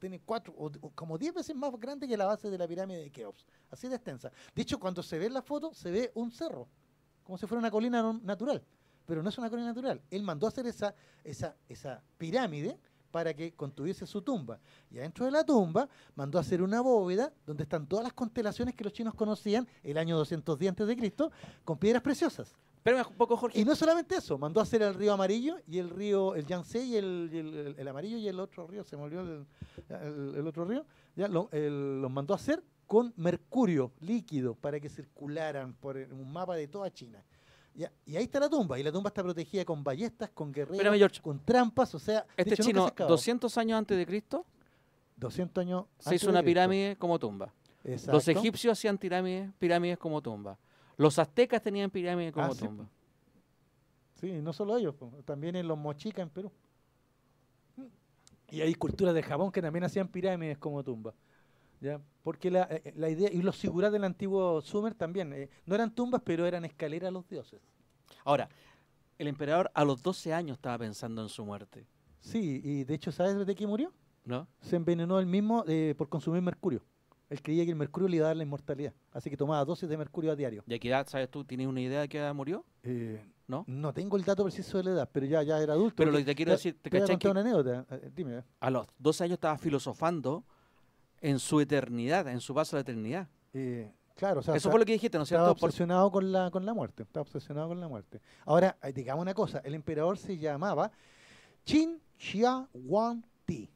tiene cuatro o, como diez veces más grande que la base de la pirámide de Keops. Así de extensa. De hecho, cuando se ve en la foto, se ve un cerro, como si fuera una colina natural. Pero no es una colina natural. Él mandó a hacer esa, esa, pirámide para que contuviese su tumba. Y adentro de la tumba mandó a hacer una bóveda donde están todas las constelaciones que los chinos conocían el año 210 a.C. con piedras preciosas. Espérame un poco, Jorge. Y no solamente eso, mandó a hacer el río amarillo y el río, el Yangtze y el, amarillo y el otro río, se me el, otro río, ya los mandó a hacer con mercurio líquido para que circularan por un mapa de toda China. y ahí está la tumba, y la tumba está protegida con ballestas, con guerreros, con trampas, o sea... Este chino, 200 años antes de Cristo... 200 años... Se hizo una pirámide como tumba. Los egipcios hacían pirámides, pirámides como tumba. Los aztecas tenían pirámides como tumbas. Ah, tumba. Pues. Sí. no solo ellos, pues. también en los mochicas en Perú. Y hay culturas de jabón que también hacían pirámides como tumba. Porque eh, eh, la, idea, y los figuras del antiguo Sumer también, eh, no eran tumbas, pero eran escaleras a los dioses. Ahora, el emperador a los 12 años estaba pensando en su muerte. Sí, y de hecho, ¿sabes de qué murió? No. Se envenenó él mismo por consumir mercurio. Él creía que el mercurio le iba a dar la inmortalidad. Así que tomaba dosis de mercurio a diario. ¿Y a qué edad, sabes tú, tienes una idea de qué edad murió? Eh, ¿No? no tengo el dato preciso de la edad, pero ya, ya era adulto. Pero lo que te quiero decir, te, te que una anécdota. Eh, eh, dime. A los 12 años estaba filosofando en su eternidad, en su paso a la eternidad. claro, o sea, eso fue lo que dijiste, ¿no es cierto? Estaba obsesionado con la, con la muerte, estaba obsesionado con la muerte. Ahora, digamos una cosa, el emperador se llamaba Qin Xia wan Ti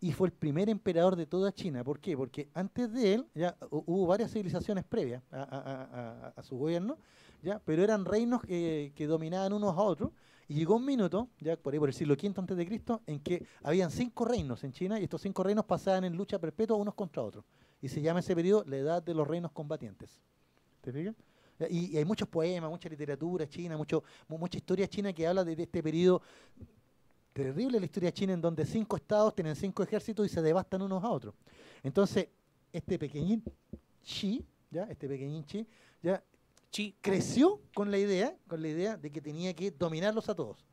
y fue el primer emperador de toda China. ¿Por qué? Porque antes de él ya hubo varias civilizaciones previas a, su gobierno, ¿ya? pero eran reinos eh, que, dominaban unos a otros. Y llegó un minuto, ya por ahí por el siglo V antes de Cristo, en que habían cinco reinos en China y estos cinco reinos pasaban en lucha perpetua unos contra otros. Y se llama ese periodo la edad de los reinos combatientes. ¿Te fijas? Y, hay muchos poemas, mucha literatura china, mucho, mucha historia china que habla de este periodo terrible la historia china en donde cinco estados tienen cinco ejércitos y se devastan unos a otros. Entonces, este pequeñín Xi, ¿ya? Este pequeñín chi ¿ya? Xi creció con la idea, con la idea de que tenía que dominarlos a todos.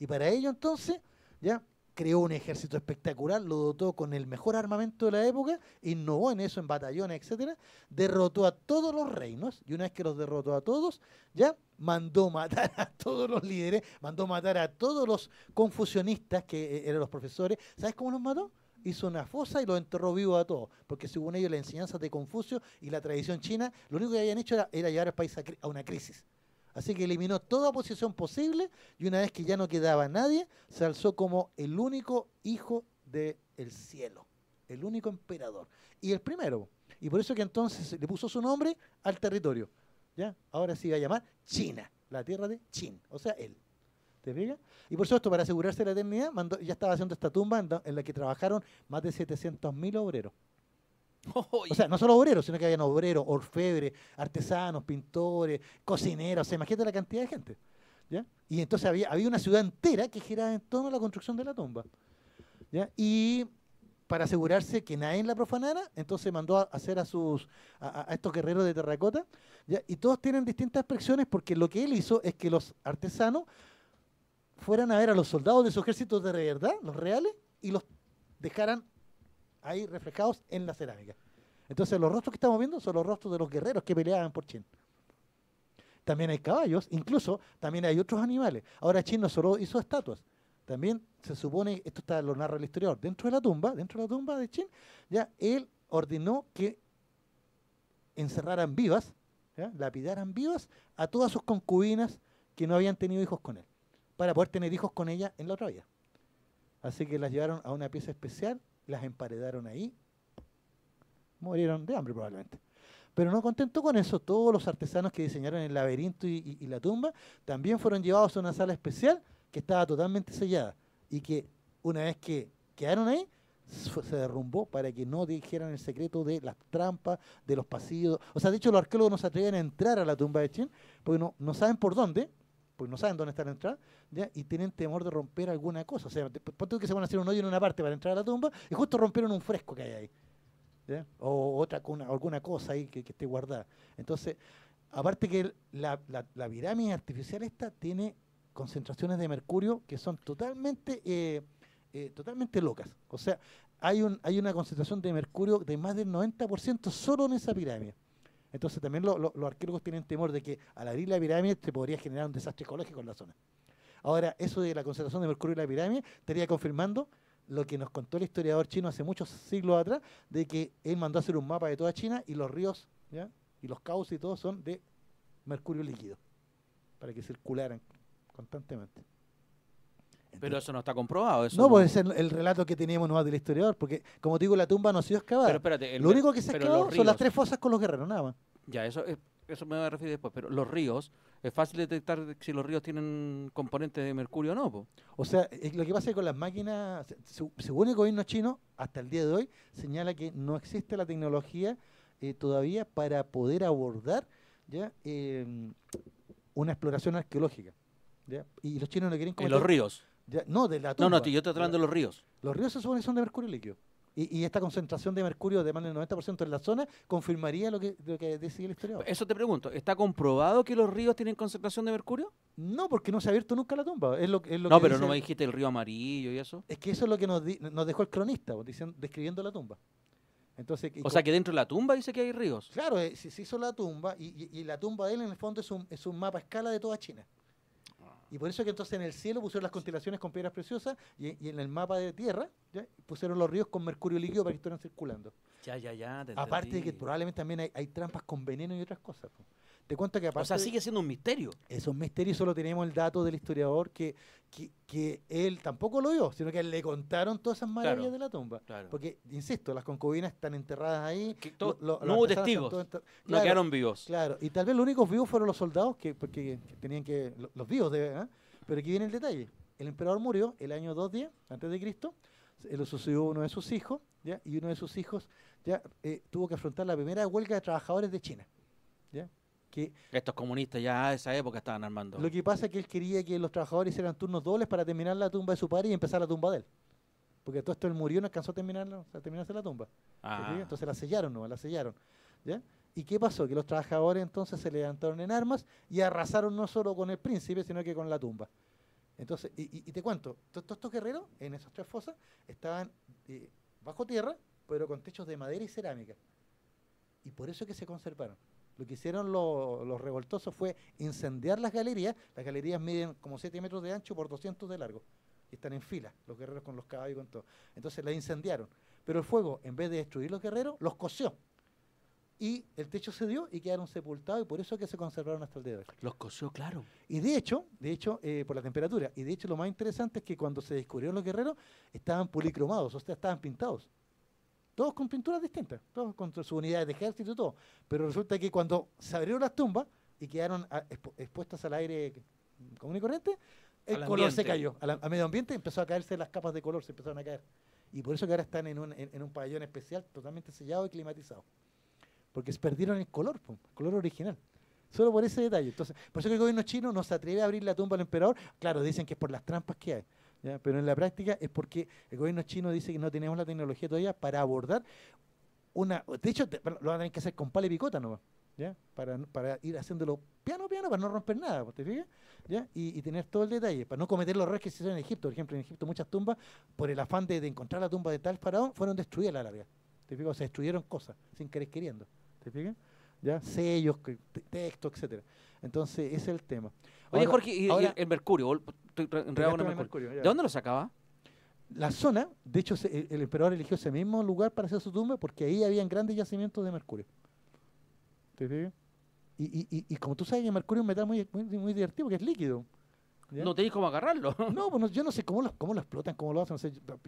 Y para ello entonces, ¿ya? creó un ejército espectacular, lo dotó con el mejor armamento de la época, innovó en eso, en batallones, etcétera, derrotó a todos los reinos, y una vez que los derrotó a todos, ya mandó matar a todos los líderes, mandó matar a todos los confusionistas que eh, eran los profesores. ¿Sabes cómo los mató? hizo una fosa y los enterró vivos a todos, porque según ellos la enseñanza de Confucio y la tradición china, lo único que habían hecho era, llevar al país a una crisis. Así que eliminó toda oposición posible y una vez que ya no quedaba nadie, se alzó como el único hijo del cielo, el único emperador. Y el primero. Y por eso que entonces le puso su nombre al territorio. ¿ya? Ahora sí va a llamar China, la tierra de Chin, o sea, él. ¿Te Y por supuesto, para asegurarse la eternidad, ya estaba haciendo esta tumba en, la que trabajaron más de 700.000 obreros. O sea, no solo obreros, sino que habían obreros, orfebres, artesanos, pintores, cocineros, o sea, imagínate la cantidad de gente. ¿ya? Y entonces había, había una ciudad entera que giraba en torno a la construcción de la tumba. Y para asegurarse que nadie la profanara, entonces mandó a hacer a sus a, estos guerreros de terracota, y todos tienen distintas expresiones porque lo que él hizo es que los artesanos fueran a ver a los soldados de su ejército de verdad, los reales, y los dejaran ahí reflejados en la cerámica. Entonces los rostros que estamos viendo son los rostros de los guerreros que peleaban por Chin. También hay caballos, incluso también hay otros animales. Ahora Chin no solo hizo estatuas, también se supone, esto está lo narra el historiador, dentro de la tumba, dentro de la tumba de Chin, ya él ordenó que encerraran vivas, lapidaran vivas a todas sus concubinas que no habían tenido hijos con él, para poder tener hijos con ella en la otra vida. Así que las llevaron a una pieza especial las emparedaron ahí. Murieron de hambre probablemente. Pero no contento con eso, todos los artesanos que diseñaron el laberinto y, la tumba también fueron llevados a una sala especial que estaba totalmente sellada y que una vez que quedaron ahí, se derrumbó para que no dijeran el secreto de las trampas, de los pasillos. O sea, de hecho, los arqueólogos no se atreven a entrar a la tumba de Chin porque no, no saben por dónde, porque no saben dónde está la entrada, y tienen temor de romper alguna cosa. O sea, ponte que se van a hacer un hoyo en una parte para entrar a la tumba y justo rompieron un fresco que hay ahí. O otra, alguna cosa ahí que, esté guardada. Entonces, aparte que la, pirámide artificial esta tiene concentraciones de mercurio que son totalmente, eh, eh, totalmente locas. O sea, hay, hay una concentración de mercurio de más del 90% solo en esa pirámide. Entonces también los arqueólogos tienen temor de que al abrir la pirámide se podría generar un desastre ecológico en la zona. Ahora, eso de la concentración de mercurio en la pirámide estaría confirmando lo que nos contó el historiador chino hace muchos siglos atrás, de que él mandó hacer un mapa de toda China y los ríos y los cauces y todo son de mercurio líquido, para que circularan constantemente. Pero eso no está comprobado. Eso no, pues es el, relato que teníamos nomás del historiador, porque como digo, la tumba no ha sido excavada. Pero lo único que se excavó son las tres fosas con los guerreros, nada más. Ya, eso, eso me voy a referir después, pero los ríos, es fácil detectar si los ríos tienen componentes de mercurio o no. O sea, lo que pasa es que con las máquinas, según el gobierno chino, hasta el día de hoy, señala que no existe la tecnología eh, todavía para poder abordar ya em, una exploración arqueológica. ¿ya? Y los chinos no quieren... En los ríos no, de la tumba. No, no, yo estoy hablando de los ríos. Los ríos se supone que son de mercurio líquido. Y, esta concentración de mercurio de más del 90% en la zona confirmaría lo que, decía el historiador. Eso te pregunto, ¿está comprobado que los ríos tienen concentración de mercurio? No, porque no se ha abierto nunca la tumba. no, pero no me dijiste el río amarillo y eso. Es que eso es lo que nos, dejó el cronista, pues, describiendo la tumba. Entonces, o sea, que dentro de la tumba dice que hay ríos. Claro, eh, se, hizo la tumba y, la tumba de él en el fondo es un, es un mapa a escala de toda China. Y por eso que entonces en el cielo pusieron las constelaciones con piedras preciosas y, en el mapa de tierra pusieron los ríos con mercurio líquido para que estuvieran circulando. Ya, ya, ya. Aparte de que probablemente también hay, trampas con veneno y otras cosas. Te cuento que aparte. O sea, sigue siendo un misterio. Es un misterio solo tenemos el dato del historiador que, que, él tampoco lo vio, sino que le contaron todas esas maravillas de la tumba. Porque, insisto, las concubinas están enterradas ahí. no hubo testigos. no quedaron vivos. Claro, y tal vez los únicos vivos fueron los soldados, que, porque tenían que. Los, vivos, de, ¿ah? Pero aquí viene el detalle. El emperador murió el año 210 a.C. de Cristo. Lo sucedió uno de sus hijos, ¿ya? y uno de sus hijos ya eh, tuvo que afrontar la primera huelga de trabajadores de China. ¿ya? Estos comunistas ya a esa época estaban armando. Lo que pasa es que él quería que los trabajadores hicieran turnos dobles para terminar la tumba de su padre y empezar la tumba de él. Porque todo esto él murió, no alcanzó a terminarlo a terminarse la tumba. Ah. Entonces la sellaron, no, la sellaron. ¿ya? ¿Y qué pasó? Que los trabajadores entonces se levantaron en armas y arrasaron no solo con el príncipe, sino que con la tumba. Entonces, y, te cuento, todos estos guerreros en esas tres fosas estaban eh, bajo tierra, pero con techos de madera y cerámica. Y por eso es que se conservaron lo que hicieron los, revoltosos fue incendiar las galerías. Las galerías miden como 7 metros de ancho por 200 de largo. están en fila, los guerreros con los caballos y con todo. Entonces las incendiaron. Pero el fuego, en vez de destruir los guerreros, los coció. Y el techo se dio y quedaron sepultados y por eso es que se conservaron hasta el día de hoy. Los coció, claro. Y de hecho, de hecho eh, por la temperatura. Y de hecho lo más interesante es que cuando se descubrieron los guerreros, estaban policromados, o sea, estaban pintados todos con pinturas distintas, todos con sus unidades de ejército y todo. Pero resulta que cuando se abrieron las tumbas y quedaron ah, expuestas al aire común y corriente, el color se cayó. Al, medio ambiente empezó a caerse las capas de color, se empezaron a caer. Y por eso que ahora están en un, pabellón especial totalmente sellado y climatizado. Porque se perdieron el color, el color original. Solo por ese detalle. Entonces, por eso que el gobierno chino no se atreve a abrir la tumba al emperador. Claro, dicen que es por las trampas que hay. Pero en la práctica es porque el gobierno chino dice que no tenemos la tecnología todavía para abordar una. De hecho, lo van a tener que hacer con pala y picota no ¿Ya? Para, ir haciéndolo piano piano para no romper nada, ¿te fijas? ¿Ya? Y, tener todo el detalle, para no cometer los errores que se hicieron en Egipto. Por ejemplo, en Egipto muchas tumbas, por el afán de, encontrar la tumba de tal faraón, fueron destruidas a la larga. ¿Te fijas? se destruyeron cosas, sin querer queriendo. ¿Te fijas? ¿Ya? Sellos, textos, etcétera. Entonces, ese es el tema. Oye, Jorge, y el mercurio, este ¿De dónde lo sacaba? La zona, de hecho, el, emperador eligió ese mismo lugar para hacer su tumba porque ahí habían grandes yacimientos de mercurio. Y, como tú sabes que mercurio es un metal muy, muy, divertido porque es líquido. No tenéis cómo agarrarlo. <laughs> No, pues yo no sé cómo lo, cómo lo explotan, cómo lo hacen.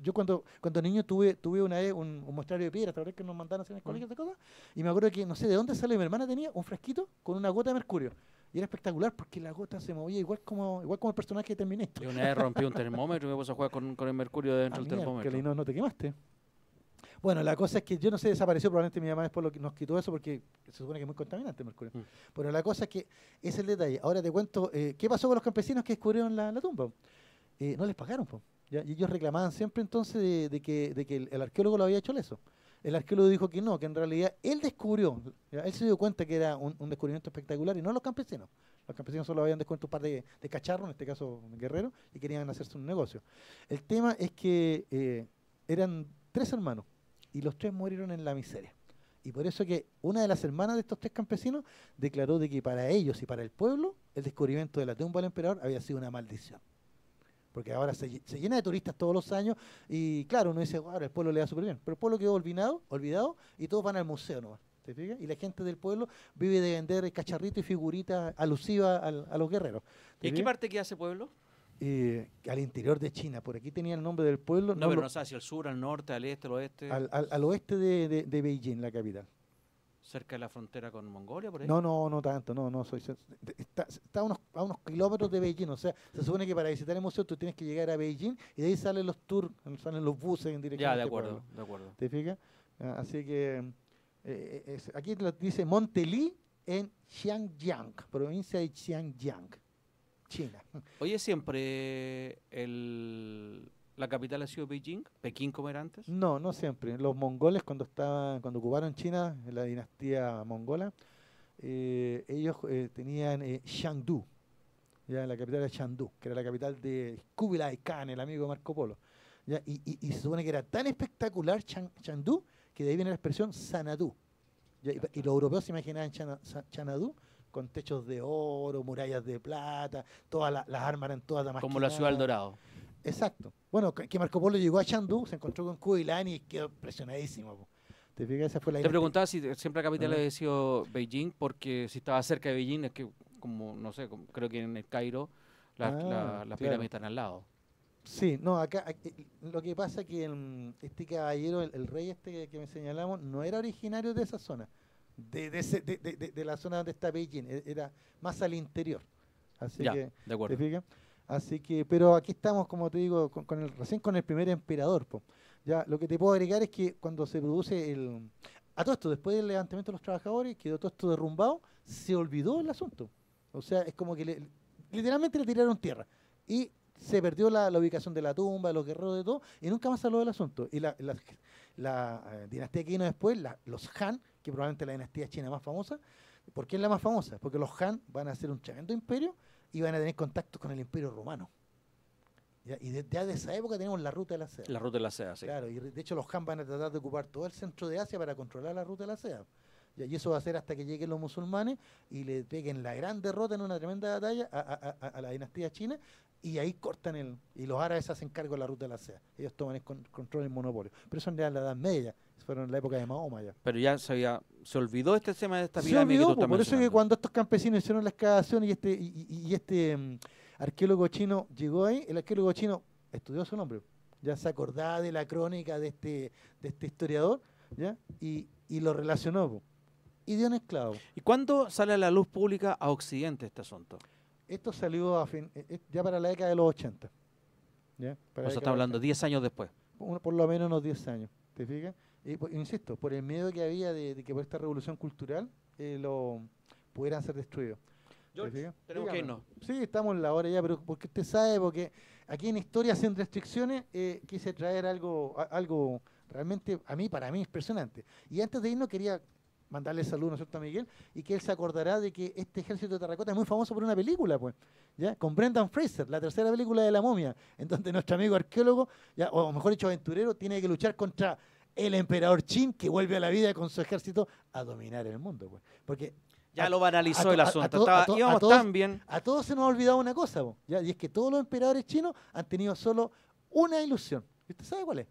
yo, cuando, cuando niño tuve, tuve una vez un, un mostrario de piedra, vez que nos mandaron a hacer en el mm. colegio uh y Y me acuerdo que, no sé de dónde sale mi hermana, tenía un frasquito con una gota de mercurio. Y era espectacular porque la gota se movía igual como, igual como el personaje de Terminator. Y una vez rompí un termómetro y me puse a jugar con, el mercurio dentro ah, del termómetro. Que no, no te quemaste. Bueno, la cosa es que yo no sé, desapareció, probablemente mi mamá después lo que nos quitó eso porque se supone que es muy contaminante el mercurio. Mm. Pero la cosa es que es el detalle. Ahora te cuento, eh, ¿qué pasó con los campesinos que descubrieron la, tumba? Eh, no les pagaron, Y ellos reclamaban siempre entonces de, que, de que el, arqueólogo lo había hecho eso el arqueólogo dijo que no, que en realidad él descubrió, él se dio cuenta que era un, descubrimiento espectacular y no los campesinos. Los campesinos solo habían descubierto un par de, cacharros, en este caso Guerrero, y querían hacerse un negocio. El tema es que eh, eran tres hermanos y los tres murieron en la miseria. Y por eso que una de las hermanas de estos tres campesinos declaró de que para ellos y para el pueblo el descubrimiento de la tumba del emperador había sido una maldición porque ahora se, llena de turistas todos los años y claro, uno dice, ahora el pueblo le da súper bien, pero el pueblo quedó olvidado, olvidado y todos van al museo nomás. ¿Te fijas? Y la gente del pueblo vive de vender cacharritos y figuritas alusivas a los guerreros. ¿Y qué parte queda ese pueblo? Eh, al interior de China. Por aquí tenía el nombre del pueblo. No, pero no sé, hacia el sur, al norte, al este, al oeste. Al, al, oeste de, Beijing, la capital cerca de la frontera con Mongolia, por ahí. No, no, no tanto, no, no, soy está, a, unos, kilómetros de Beijing, o sea, se supone que para visitar el museo tú tienes que llegar a Beijing y de ahí salen los tours, salen los buses en dirección. Ya, de acuerdo, de acuerdo. ¿Te fijas? Ah, así que eh, eh, aquí dice Montelí en Xiangyang, provincia de Xiangyang, China. Oye, siempre el ¿La capital ha sido Beijing? ¿Pekín como era antes? No, no siempre. Los mongoles cuando estaban, cuando ocuparon China, en la dinastía mongola, eh, ellos eh, tenían eh, ya la capital de Shangdu, que era la capital de Kubilai Khan, el amigo de Marco Polo. Y, se supone que era tan espectacular Shangdu que de ahí viene la expresión Sanadú. Y, los europeos se imaginaban Sanadú con techos de oro, murallas de plata, todas las armas eran todas damasquinas Como la ciudad del Dorado. Exacto. Bueno, que Marco Polo llegó a Chandu, se encontró con Kubilán y quedó presionadísimo. ¿Te fijas? Te preguntaba si siempre la capital había sido Beijing, porque si estaba cerca de Beijing, es que, como, no sé, creo que en el Cairo las ah, pirámides están al lado. Sí, no, acá, eh, lo que pasa es que mm, este caballero, el, rey este que me señalamos, no era originario de esa zona, de, la zona donde está Beijing, e, era más al interior. Así ya, que, de acuerdo. Así que, pero aquí estamos, como te digo, con, el, recién con el primer emperador. Ya, lo que te puedo agregar es que cuando se produce el... A todo esto, después del levantamiento de los trabajadores, quedó todo esto derrumbado, se olvidó el asunto. O sea, es como que literalmente le tiraron tierra. Y se perdió la, ubicación de la tumba, los guerreros de todo, y nunca más habló del asunto. Y la, eh, dinastía que vino después, los Han, que probablemente es la dinastía china más famosa, ¿por qué es la más famosa? Porque los Han van a hacer un tremendo imperio van a tener contacto con el Imperio Romano. Y desde, de esa época tenemos la ruta de la seda. La ruta de la seda, sí. Claro, y de hecho los Han van a tratar de ocupar todo el centro de Asia para controlar la ruta de la seda. Y eso va a ser hasta que lleguen los musulmanes y le peguen la gran derrota en una tremenda batalla a, la dinastía china y ahí cortan el. Y los árabes hacen cargo de la ruta de la seda. Ellos toman el control control el monopolio. Pero eso en la Edad Media fueron en la época de Mahoma ya. Pero ya se, había, se olvidó este tema de esta pirámide. Se olvidó, por eso que cuando estos campesinos hicieron la excavación y este, y, este mm, arqueólogo chino llegó ahí, el arqueólogo chino estudió su nombre, ya se acordaba de la crónica de este, de este historiador, ¿ya? Y, y lo relacionó. Y dio un esclavo. ¿Y cuándo sale a la luz pública a Occidente este asunto? Esto salió e, e, ya para la década de los 80. ¿ya? o está hablando 10 años después. Por, por lo menos unos 10 años, ¿te fijas? Eh, pues, insisto, por el miedo que había de, que por esta revolución cultural eh, lo pudieran ser destruidos. George, tenemos que irnos. Sí, estamos en la hora ya, pero porque usted sabe, porque aquí en Historia sin Restricciones eh, quise traer algo, algo realmente, a mí, para mí, impresionante. Y antes de irnos quería mandarle saludos, ¿no a Miguel? Y que él se acordará de que este ejército de terracota es muy famoso por una película, pues, ¿ya? Con Brendan Fraser, la tercera película de la momia, en donde nuestro amigo arqueólogo, o mejor dicho, aventurero, tiene que luchar contra el emperador Qin que vuelve a la vida con su ejército a dominar el mundo. Pues. Porque ya lo banalizó el asunto. A, todos, A todos se nos ha olvidado una cosa, y es que todos los emperadores chinos han tenido solo una ilusión. usted sabe cuál es?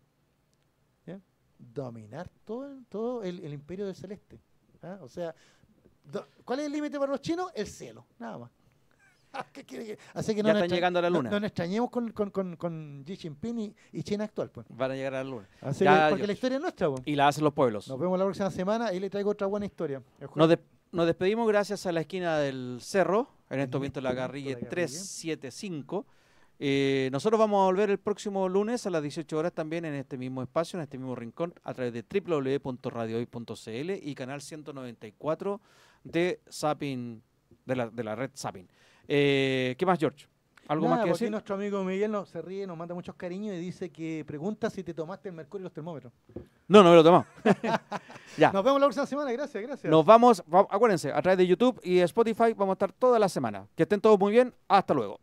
Dominar todo, el, imperio del celeste. ¿ah? O sea, ¿cuál es el límite para los chinos? El cielo, nada más. Ah, Así que ya están llegando a la luna. nos extrañemos con, con, Xi Jinping y, China actual. Pues. Van a llegar a la luna. porque la historia es nuestra. Pues. Y la hacen los pueblos. Nos vemos la próxima semana y le traigo otra buena historia. Nos, despedimos gracias a la esquina del cerro, en estos vientos la Garrille 375. Eh, nosotros vamos a volver el próximo lunes a las 18 horas también en este mismo espacio, en este mismo rincón, a través de www.radiohoy.cl y canal 194 de Zapping, de la, de la red Sapin. Eh, ¿Qué más, George? ¿Algo más que decir? Nuestro amigo Miguel nos, se ríe, nos manda muchos cariños y dice que pregunta si te tomaste el mercurio y los termómetros. No, no me lo tomamos. <laughs> ya. Nos vemos la próxima semana, gracias, gracias. Nos vamos, acuérdense, a través de YouTube y Spotify vamos a estar toda la semana. Que estén todos muy bien, hasta luego.